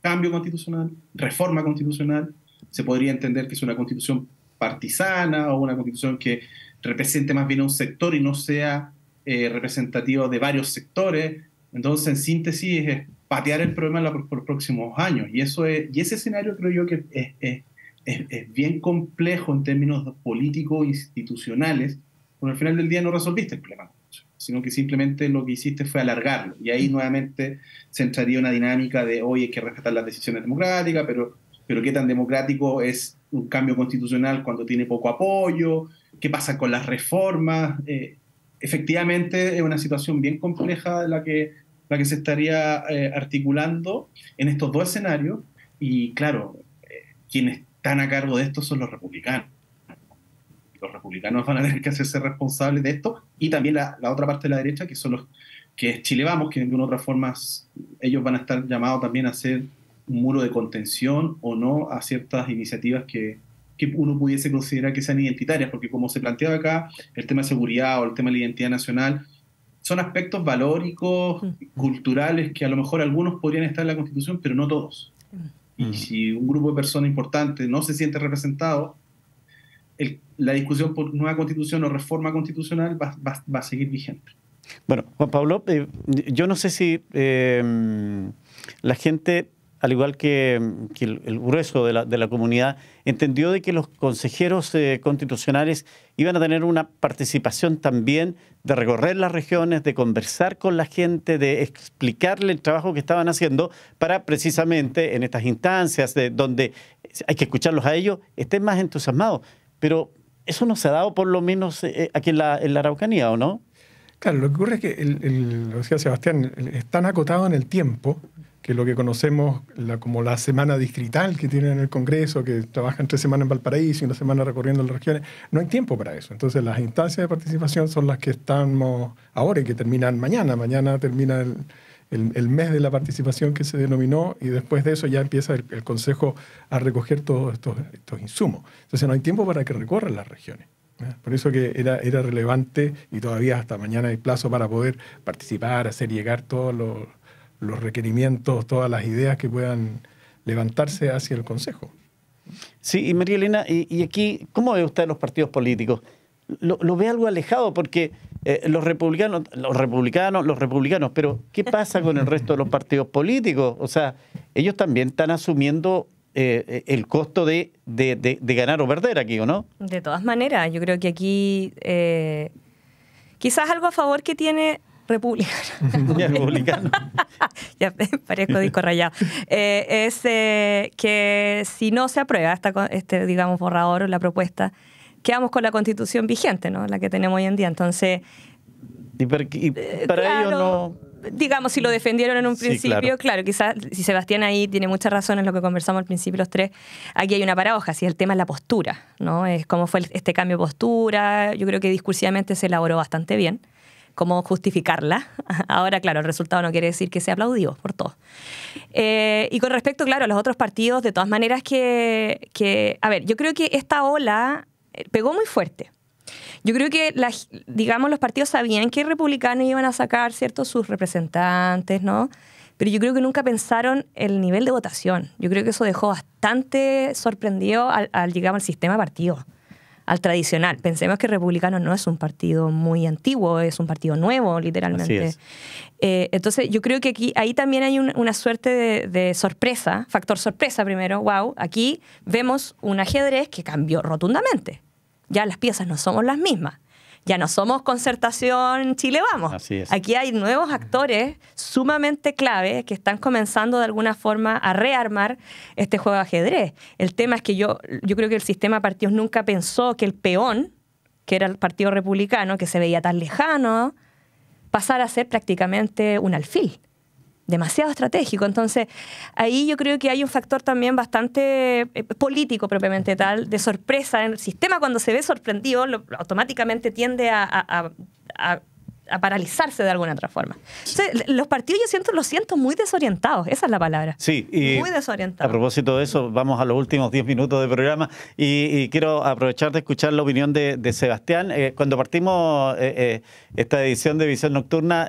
cambio constitucional, reforma constitucional. Se podría entender que es una constitución partisana o una constitución que represente más bien a un sector y no sea eh, representativo de varios sectores. Entonces, en síntesis, es patear el problema por los próximos años. Y, eso y ese escenario creo yo que es, es, es, es bien complejo en términos políticos institucionales, porque al final del día no resolviste el problema sino que simplemente lo que hiciste fue alargarlo. Y ahí mm. nuevamente se entraría una dinámica de, hoy hay que respetar las decisiones democráticas, pero, pero qué tan democrático es un cambio constitucional cuando tiene poco apoyo, qué pasa con las reformas. Eh, efectivamente es una situación bien compleja la que, la que se estaría eh, articulando en estos dos escenarios. Y claro, eh, quienes están a cargo de esto son los republicanos los republicanos van a tener que hacerse responsables de esto, y también la, otra parte de la derecha, que son los que es Chile Vamos, que de una u otra forma ellos van a estar llamados también a hacer un muro de contención o no a ciertas iniciativas que, que uno pudiese considerar que sean identitarias, porque como se planteaba acá, el tema de seguridad o el tema de la identidad nacional, son aspectos valóricos, mm. culturales, que a lo mejor algunos podrían estar en la Constitución, pero no todos. Mm. Y si un grupo de personas importantes no se siente representado, la discusión por nueva constitución o reforma constitucional va, a seguir vigente. Bueno, Juan Pablo, eh, yo no sé si em, la gente, al igual que, el, grueso de la, comunidad, entendió de que los consejeros eh, constitucionales iban a tener una participación también de recorrer las regiones, de conversar con la gente, de explicarle el trabajo que estaban haciendo para precisamente en estas instancias de, donde hay que escucharlos a ellos, estén más entusiasmados. Pero eso no se ha dado por lo menos eh, eh, aquí en la, Araucanía, ¿o no? Claro, lo que ocurre es que, lo decía Sebastián, es tan acotado en el tiempo que lo que conocemos como la semana distrital que tienen en el Congreso, que trabajan tres semanas en Valparaíso y una semana recorriendo las regiones, no hay tiempo para eso. Entonces las instancias de participación son las que estamos ahora y que terminan mañana. Mañana termina el, el, mes de la participación que se denominó y después de eso ya empieza el, Consejo a recoger todos estos, estos, insumos. Entonces no hay tiempo para que recorran las regiones. ¿eh? Por eso que era, era relevante y todavía hasta mañana hay plazo para poder participar, hacer llegar todos los, requerimientos, todas las ideas que puedan levantarse hacia el Consejo. Sí, y María Elena, y, aquí, ¿cómo ve usted los partidos políticos? lo ve algo alejado porque eh, los republicanos, los republicanos, los republicanos, pero ¿qué pasa con el resto de los partidos políticos? O sea, ellos también están asumiendo eh, el costo de, de, de, de, ganar o perder aquí, ¿o no? De todas maneras, yo creo que aquí eh, quizás algo a favor que tiene republicano. [LAUGHS] [LAUGHS] ya, parezco disco rayado. Eh, es eh, que si no se aprueba esta, este, digamos, borrador o la propuesta, quedamos con la constitución vigente, ¿no? La que tenemos hoy en día. Entonces. Y, eh, para, no digamos, si lo defendieron en un principio, claro. quizás si Sebastián ahí tiene muchas razones, lo que conversamos al principio los tres, aquí hay una paradoja, si el tema es la postura, ¿no? Es cómo fue este cambio de postura, yo creo que discursivamente se elaboró bastante bien, cómo justificarla. [LAUGHS] Ahora, claro, el resultado no quiere decir que sea aplaudido por todos. Eh, y con respecto, claro, a los otros partidos, de todas maneras que, a ver, yo creo que esta ola pegó muy fuerte. Yo creo que, digamos, los partidos sabían que republicanos iban a sacar, ¿cierto?, sus representantes, ¿no? Pero yo creo que nunca pensaron el nivel de votación. Yo creo que eso dejó bastante sorprendido al, al sistema partido, al tradicional. Pensemos que republicano no es un partido muy antiguo, es un partido nuevo, literalmente. Eh, entonces, yo creo que aquí, ahí también hay una suerte de, de sorpresa, factor sorpresa primero, wow, aquí vemos un ajedrez que cambió rotundamente ya las piezas no somos las mismas. Ya no somos concertación Chile Vamos. Aquí hay nuevos actores sumamente clave que están comenzando de alguna forma a rearmar este juego de ajedrez. El tema es que yo, yo creo que el sistema partidos nunca pensó que el peón, que era el partido republicano, que se veía tan lejano, pasara a ser prácticamente un alfil demasiado estratégico. Entonces, ahí yo creo que hay un factor también bastante eh, político propiamente tal, de sorpresa en el sistema. Cuando se ve sorprendido, lo, automáticamente tiende a, a a paralizarse de alguna otra forma. los partidos yo siento, los siento muy desorientados, esa es la palabra. Sí, y muy desorientados. A propósito de eso, vamos a los últimos 10 minutos de programa y, quiero aprovechar de escuchar la opinión de, Sebastián. Eh, cuando partimos eh, eh, esta edición de Visión Nocturna,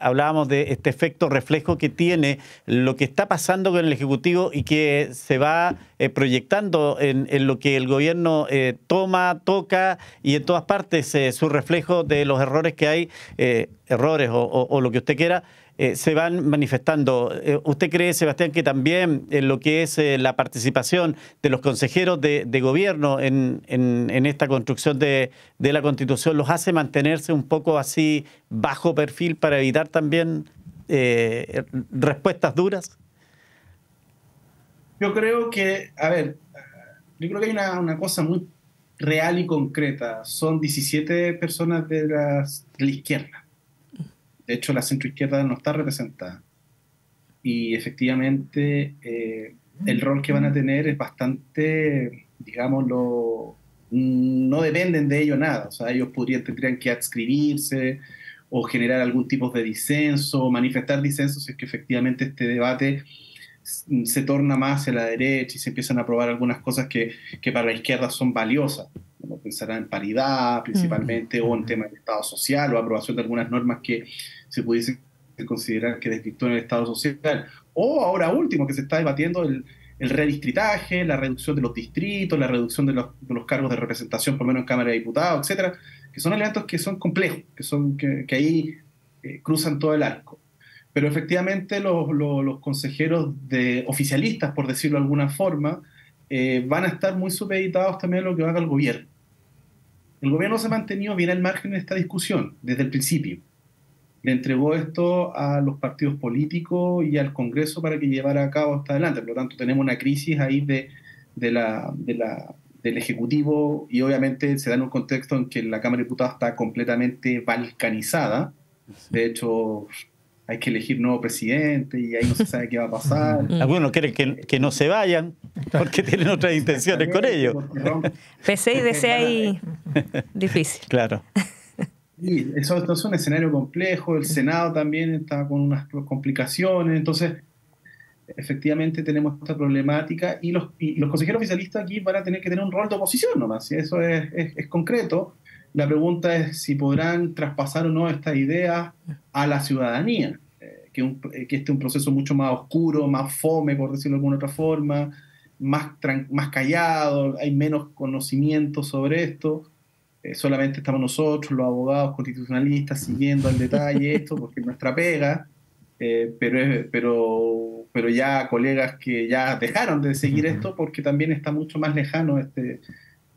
hablábamos de este efecto reflejo que tiene lo que está pasando con el Ejecutivo y que se va eh, proyectando en, lo que el gobierno eh, toma, toca y en todas partes eh, su reflejo de los errores que hay, errores o, lo que usted quiera. se van manifestando. ¿Usted cree, Sebastián, que también en lo que es la participación de los consejeros de, gobierno en, en, esta construcción de, la Constitución los hace mantenerse un poco así bajo perfil para evitar también respuestas duras? Yo creo que, a ver, yo creo que hay una, cosa muy real y concreta. Son 17 personas de, la izquierda. De hecho, la centroizquierda no está representada. Y efectivamente, eh, el rol que van a tener es bastante, digámoslo, no dependen de ello nada. O sea, ellos podrían, tendrían que adscribirse o generar algún tipo de disenso, manifestar disenso si es que efectivamente este debate se torna más hacia la derecha y se empiezan a aprobar algunas cosas que, para la izquierda son valiosas. como pensará en paridad principalmente o en temas de Estado social o aprobación de algunas normas que se pudiesen considerar que desvirtúan el Estado social. O ahora último, que se está debatiendo el, redistritaje, la reducción de los distritos, la reducción de los, cargos de representación, por menos en Cámara de Diputados, etcétera, que son elementos que son complejos, que, son, que, ahí eh, cruzan todo el arco. Pero efectivamente los, consejeros de oficialistas, por decirlo de alguna forma, eh, van a estar muy supeditados también a lo que haga el gobierno. El gobierno se ha mantenido bien al margen de esta discusión desde el principio. Le entregó esto a los partidos políticos y al Congreso para que llevara a cabo hasta adelante. Por lo tanto, tenemos una crisis ahí de, la, del Ejecutivo y obviamente se da en un contexto en que la Cámara de Diputados está completamente balcanizada. De hecho, hay que elegir nuevo presidente y ahí no se [LAUGHS] sabe qué va a pasar. Mm. Algunos quieren que, no se vayan porque tienen otras intenciones con ellos. PC y DC ahí [LAUGHS] difícil. Claro. Y eso es un escenario complejo, el Senado también está con unas complicaciones, entonces efectivamente tenemos esta problemática y los, consejeros oficialistas aquí van a tener que tener un rol de oposición nomás, y eso es, concreto. La pregunta es si podrán traspasar o no estas ideas a la ciudadanía, eh, eh, que, este es un proceso mucho más oscuro, más fome, por decirlo de alguna otra forma, más, más callado, hay menos conocimiento sobre esto. Eh, solamente estamos nosotros, los abogados constitucionalistas, siguiendo al detalle esto, porque es nuestra pega, pero, pero, pero ya colegas que ya dejaron de seguir esto porque también está mucho más lejano este,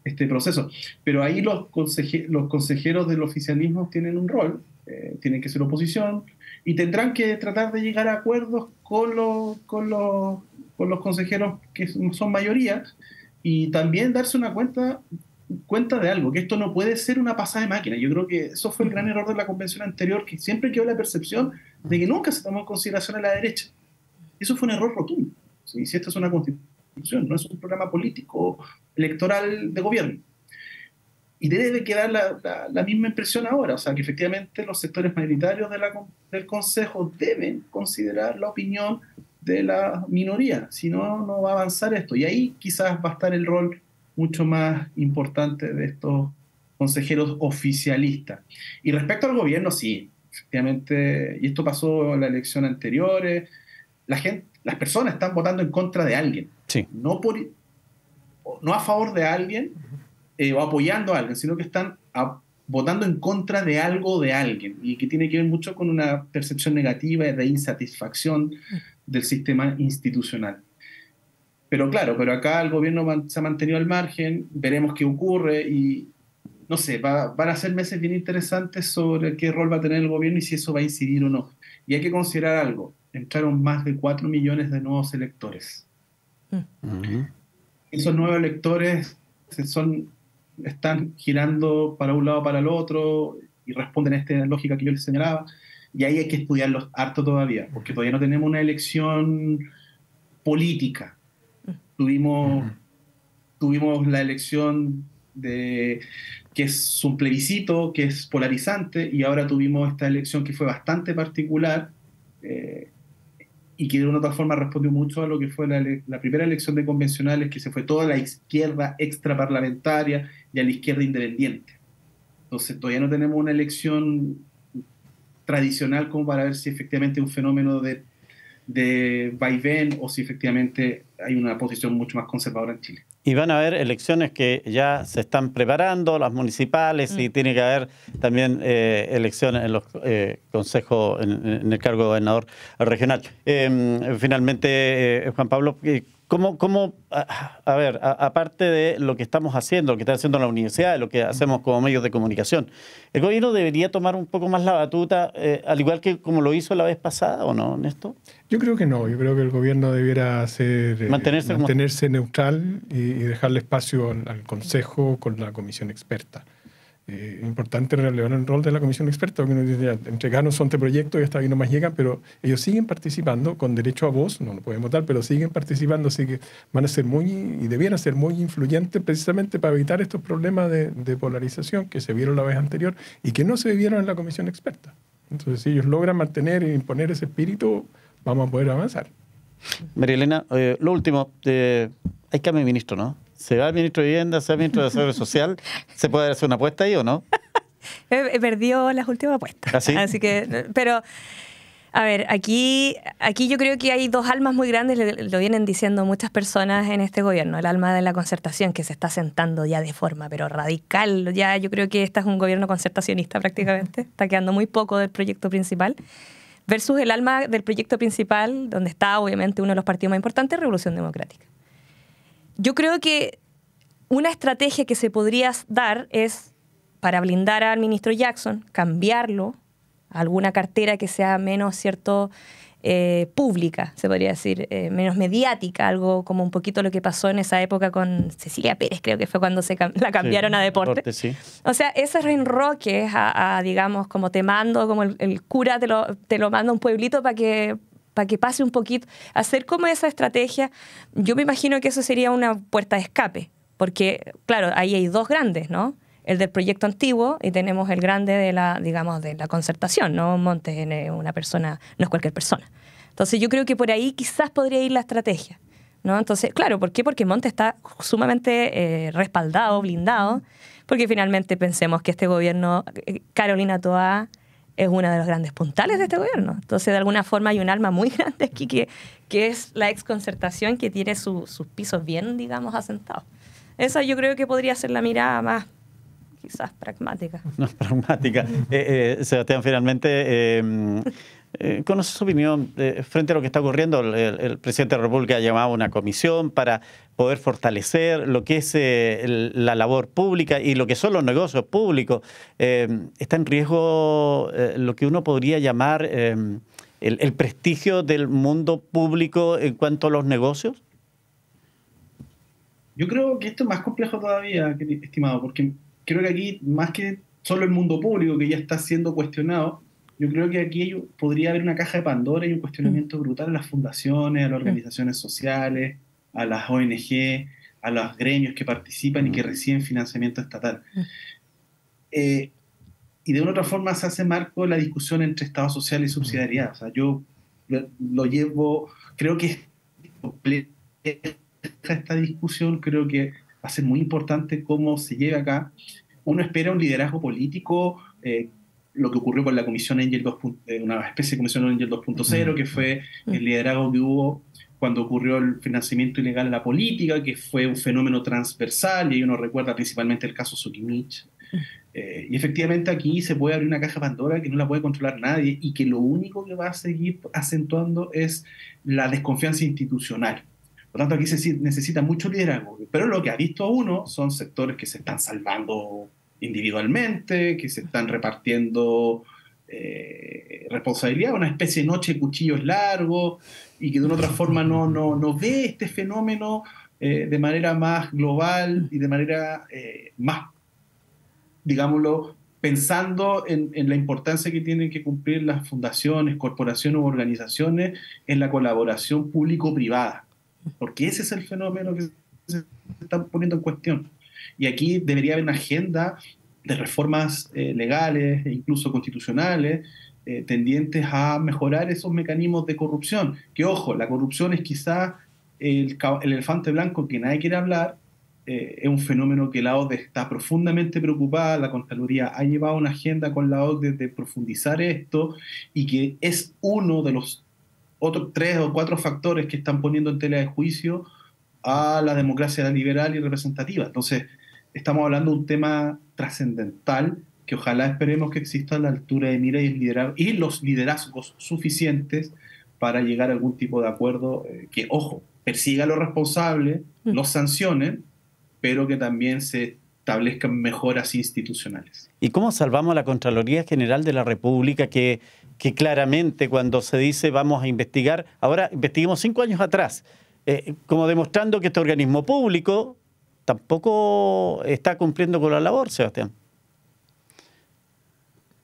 este proceso. Pero ahí los, los consejeros del oficialismo tienen un rol, eh, tienen que ser oposición y tendrán que tratar de llegar a acuerdos con los, con los, con los consejeros que son mayoría y también darse una cuenta cuenta de algo, que esto no puede ser una pasada de máquina. Yo creo que eso fue el gran error de la convención anterior, que siempre quedó la percepción de que nunca se tomó en consideración a la derecha. Eso fue un error rotundo. Si esta es una constitución no es un programa político electoral de gobierno. Y debe quedar la, misma impresión ahora, o sea, que efectivamente los sectores mayoritarios de del Consejo deben considerar la opinión de la minoría, si no, no va a avanzar esto. Y ahí quizás va a estar el rol mucho más importante de estos consejeros oficialistas. Y respecto al gobierno, sí, efectivamente, y esto pasó en las elecciones anteriores, la gente, las personas están votando en contra de alguien. No, a favor de alguien eh, o apoyando a alguien, sino que están votando en contra de algo de alguien y que tiene que ver mucho con una percepción negativa de insatisfacción del sistema institucional. Pero claro, pero acá el gobierno se ha mantenido al margen, veremos qué ocurre y no sé, van a ser meses bien interesantes sobre qué rol va a tener el gobierno y si eso va a incidir o no. Y hay que considerar algo, entraron más de 4 millones de nuevos electores. Mm. Esos nueve electores son, están girando para un lado para el otro y responden a esta lógica que yo les señalaba. Y ahí hay que estudiarlos harto todavía, porque todavía no tenemos una elección política. Tuvimos, tuvimos la elección de, que es un plebiscito, que es polarizante, y ahora tuvimos esta elección que fue bastante particular, eh, y que de una otra forma respondió mucho a lo que fue la, primera elección de convencionales, que se fue toda la izquierda extraparlamentaria y a la izquierda independiente. Entonces, todavía no tenemos una elección tradicional como para ver si efectivamente es un fenómeno de, de vaivén o si efectivamente hay una posición mucho más conservadora en Chile. Y van a haber elecciones que ya se están preparando, las municipales, y mm. tiene que haber también eh, elecciones en los eh, consejos, en, el cargo de gobernador regional. Em, finalmente, eh, Juan Pablo, ¿Cómo, a, ver, aparte de lo que estamos haciendo, lo que está haciendo la universidad, lo que hacemos como medios de comunicación, ¿el gobierno debería tomar un poco más la batuta, eh, al igual que como lo hizo la vez pasada o no, Néstor? Yo creo que no, yo creo que el gobierno debiera eh, mantenerse, neutral y, dejarle espacio al Consejo con la comisión experta eh, importante relevar el rol de la comisión experta, porque nos dice, ya, entregarnos de y hasta ahí no más llegan, pero ellos siguen participando con derecho a voz, no lo podemos dar, pero siguen participando, así que van a ser muy, y debieran ser muy influyentes precisamente para evitar estos problemas de, polarización que se vieron la vez anterior y que no se vieron en la comisión experta. Entonces, si ellos logran mantener e imponer ese espíritu, vamos a poder avanzar. María Elena, eh, lo último, eh, hay que de ministro, ¿no? se va el ministro de Vivienda, se va el ministro de Desarrollo [LAUGHS] Social, ¿se puede hacer una apuesta ahí o no? [LAUGHS] Eh, eh, perdió las últimas apuestas. ¿Ah, Así que, pero... A ver, aquí, aquí yo creo que hay dos almas muy grandes, lo vienen diciendo muchas personas en este gobierno. El alma de la concertación que se está sentando ya de forma, pero radical. Ya yo creo que este es un gobierno concertacionista prácticamente. Está quedando muy poco del proyecto principal. Versus el alma del proyecto principal, donde está obviamente uno de los partidos más importantes, Revolución Democrática. Yo creo que una estrategia que se podría dar es, para blindar al ministro Jackson, cambiarlo a alguna cartera que sea menos, ¿cierto?, eh, pública, se podría decir, eh, menos mediática, algo como un poquito lo que pasó en esa época con Cecilia Pérez, creo que fue cuando se la cambiaron a deporte. O sea, ese reinroque a, a, digamos, como te mando, como el, cura te lo, te lo manda a un pueblito para que para que pase un poquito, hacer como esa estrategia, yo me imagino que eso sería una puerta de escape, porque claro, ahí hay dos grandes, ¿no? El del proyecto antiguo y tenemos el grande de la, digamos, de la concertación, ¿no? Montes en eh, una persona, no es cualquier persona. Entonces yo creo que por ahí quizás podría ir la estrategia. ¿No? Entonces, claro, ¿por qué? Porque Montes está sumamente eh, respaldado, blindado, porque finalmente pensemos que este gobierno, eh, Carolina Toa, es uno de los grandes puntales de este gobierno. Entonces, de alguna forma, hay un alma muy [LAUGHS] grande aquí que, que es la exconcertación que tiene sus pisos bien, digamos, asentados. Esa yo creo que podría ser la mirada más quizás pragmática. No, [LAUGHS] pragmática. Eh, eh, Sebastián, finalmente, eh, eh, conoce su opinión eh, frente a lo que está ocurriendo. El, presidente de la República ha llamado a una comisión para poder fortalecer lo que es eh, la labor pública y lo que son los negocios públicos. Eh, está en riesgo lo que uno podría llamar el prestigio del mundo público en cuanto a los negocios. Yo creo que esto es más complejo todavía, estimado, porque creo que aquí, más que solo el mundo público que ya está siendo cuestionado, yo creo que aquí podría haber una caja de Pandora y un cuestionamiento mm. brutal a las fundaciones, a las mm. organizaciones sociales, a las ONG, a los gremios que participan y que mm. reciben financiamiento estatal. Eh, y de una otra forma se hace marco la discusión entre Estado social y subsidiariedad. yo lo llevo, creo que esta discusión, creo que va a ser muy importante cómo se llega acá. Uno espera un liderazgo político eh, lo que ocurrió con la Comisión Angel 2, eh, una especie de Comisión Angel 2.0, que fue el liderazgo que hubo cuando ocurrió el financiamiento ilegal a la política, que fue un fenómeno transversal, y uno recuerda principalmente el caso Sukimich. Eh, y efectivamente aquí se puede abrir una caja Pandora que no la puede controlar nadie y que lo único que va a seguir acentuando es la desconfianza institucional. Por lo tanto, aquí se necesita mucho liderazgo. Pero lo que ha visto uno son sectores que se están salvando individualmente, que se están repartiendo eh, responsabilidad, una especie de noche de cuchillos largos, y que de una otra forma no, no, ve este fenómeno eh, de manera más global y de manera eh, más, digámoslo, pensando en, en, la importancia que tienen que cumplir las fundaciones, corporaciones u organizaciones en la colaboración público-privada, porque ese es el fenómeno que se está poniendo en cuestión. Y aquí debería haber una agenda de reformas eh, legales e incluso constitucionales eh, tendientes a mejorar esos mecanismos de corrupción. Que ojo, la corrupción es quizá el, elefante blanco que nadie quiere hablar, eh, es un fenómeno que la ODE está profundamente preocupada, la Contraloría ha llevado una agenda con la ODE de profundizar esto y que es uno de los otros tres o cuatro factores que están poniendo en tela de juicio a la democracia liberal y representativa. Entonces, estamos hablando de un tema trascendental que ojalá esperemos que exista a la altura de mira y, y los liderazgos suficientes para llegar a algún tipo de acuerdo eh, que, ojo, persiga a los responsables, mm. los sancionen, pero que también se establezcan mejoras institucionales. ¿Y cómo salvamos a la Contraloría General de la República que, que claramente cuando se dice vamos a investigar, ahora investigamos cinco años atrás, eh, como demostrando que este organismo público tampoco está cumpliendo con la labor, Sebastián.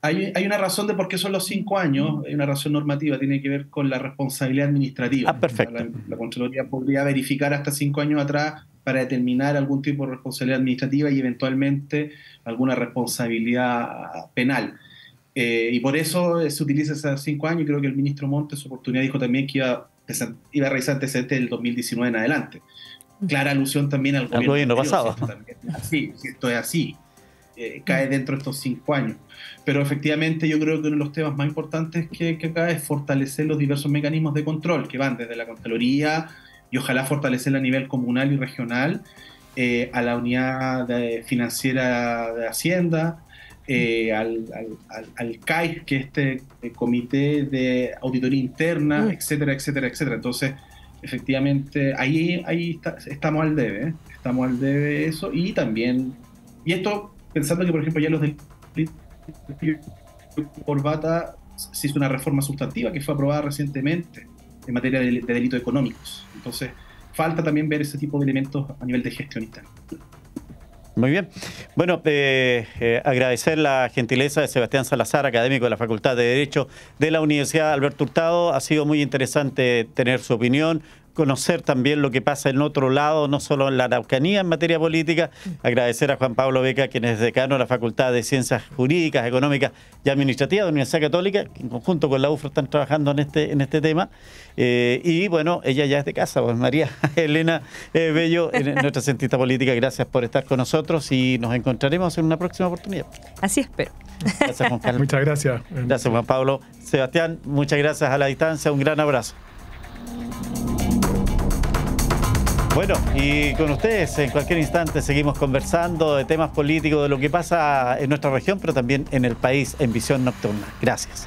Hay, una razón de por qué son los cinco años, hay una razón normativa, tiene que ver con la responsabilidad administrativa. Ah, perfecto. La, la Contraloría podría verificar hasta cinco años atrás para determinar algún tipo de responsabilidad administrativa y eventualmente alguna responsabilidad penal. Eh, y por eso se utiliza esos cinco años. Creo que el ministro Montes, su oportunidad, dijo también que iba iba a revisar TCT del 2019 en adelante. Clara alusión también al gobierno, gobierno no, pasado. Ah, sí, esto es así, eh, cae dentro de estos cinco años. Pero efectivamente yo creo que uno de los temas más importantes que, acá es fortalecer los diversos mecanismos de control que van desde la Contraloría y ojalá fortalecer a nivel comunal y regional eh, a la unidad financiera de Hacienda, eh, al, al, al, CAI, que es este eh, comité de auditoría interna, mm. etcétera, etcétera, etcétera. Entonces, efectivamente, ahí, ahí estamos al debe, ¿eh? estamos al debe de eso y también, y esto pensando que, por ejemplo, ya los por Corbata se hizo una reforma sustantiva que fue aprobada recientemente en materia de, de delitos económicos. Entonces, falta también ver ese tipo de elementos a nivel de gestión interna. Muy bien. Bueno, eh, eh, agradecer la gentileza de Sebastián Salazar, académico de la Facultad de Derecho de la Universidad Alberto Hurtado. Ha sido muy interesante tener su opinión, conocer también lo que pasa en otro lado, no solo en la Araucanía en materia política. Agradecer a Juan Pablo Beca, quien es decano de la Facultad de Ciencias Jurídicas, Económicas y Administrativas de la Universidad Católica, que en conjunto con la UFRO están trabajando en este, en este tema. Eh, y bueno, ella ya es de casa, pues María [LAUGHS] Elena eh, Bello, nuestra cientista política, gracias por estar con nosotros y nos encontraremos en una próxima oportunidad. Así espero. Gracias, Muchas gracias. Gracias, Juan Pablo. Sebastián, muchas gracias a la distancia. Un gran abrazo. Bueno, y con ustedes en cualquier instante seguimos conversando de temas políticos, de lo que pasa en nuestra región, pero también en el país en visión nocturna. Gracias.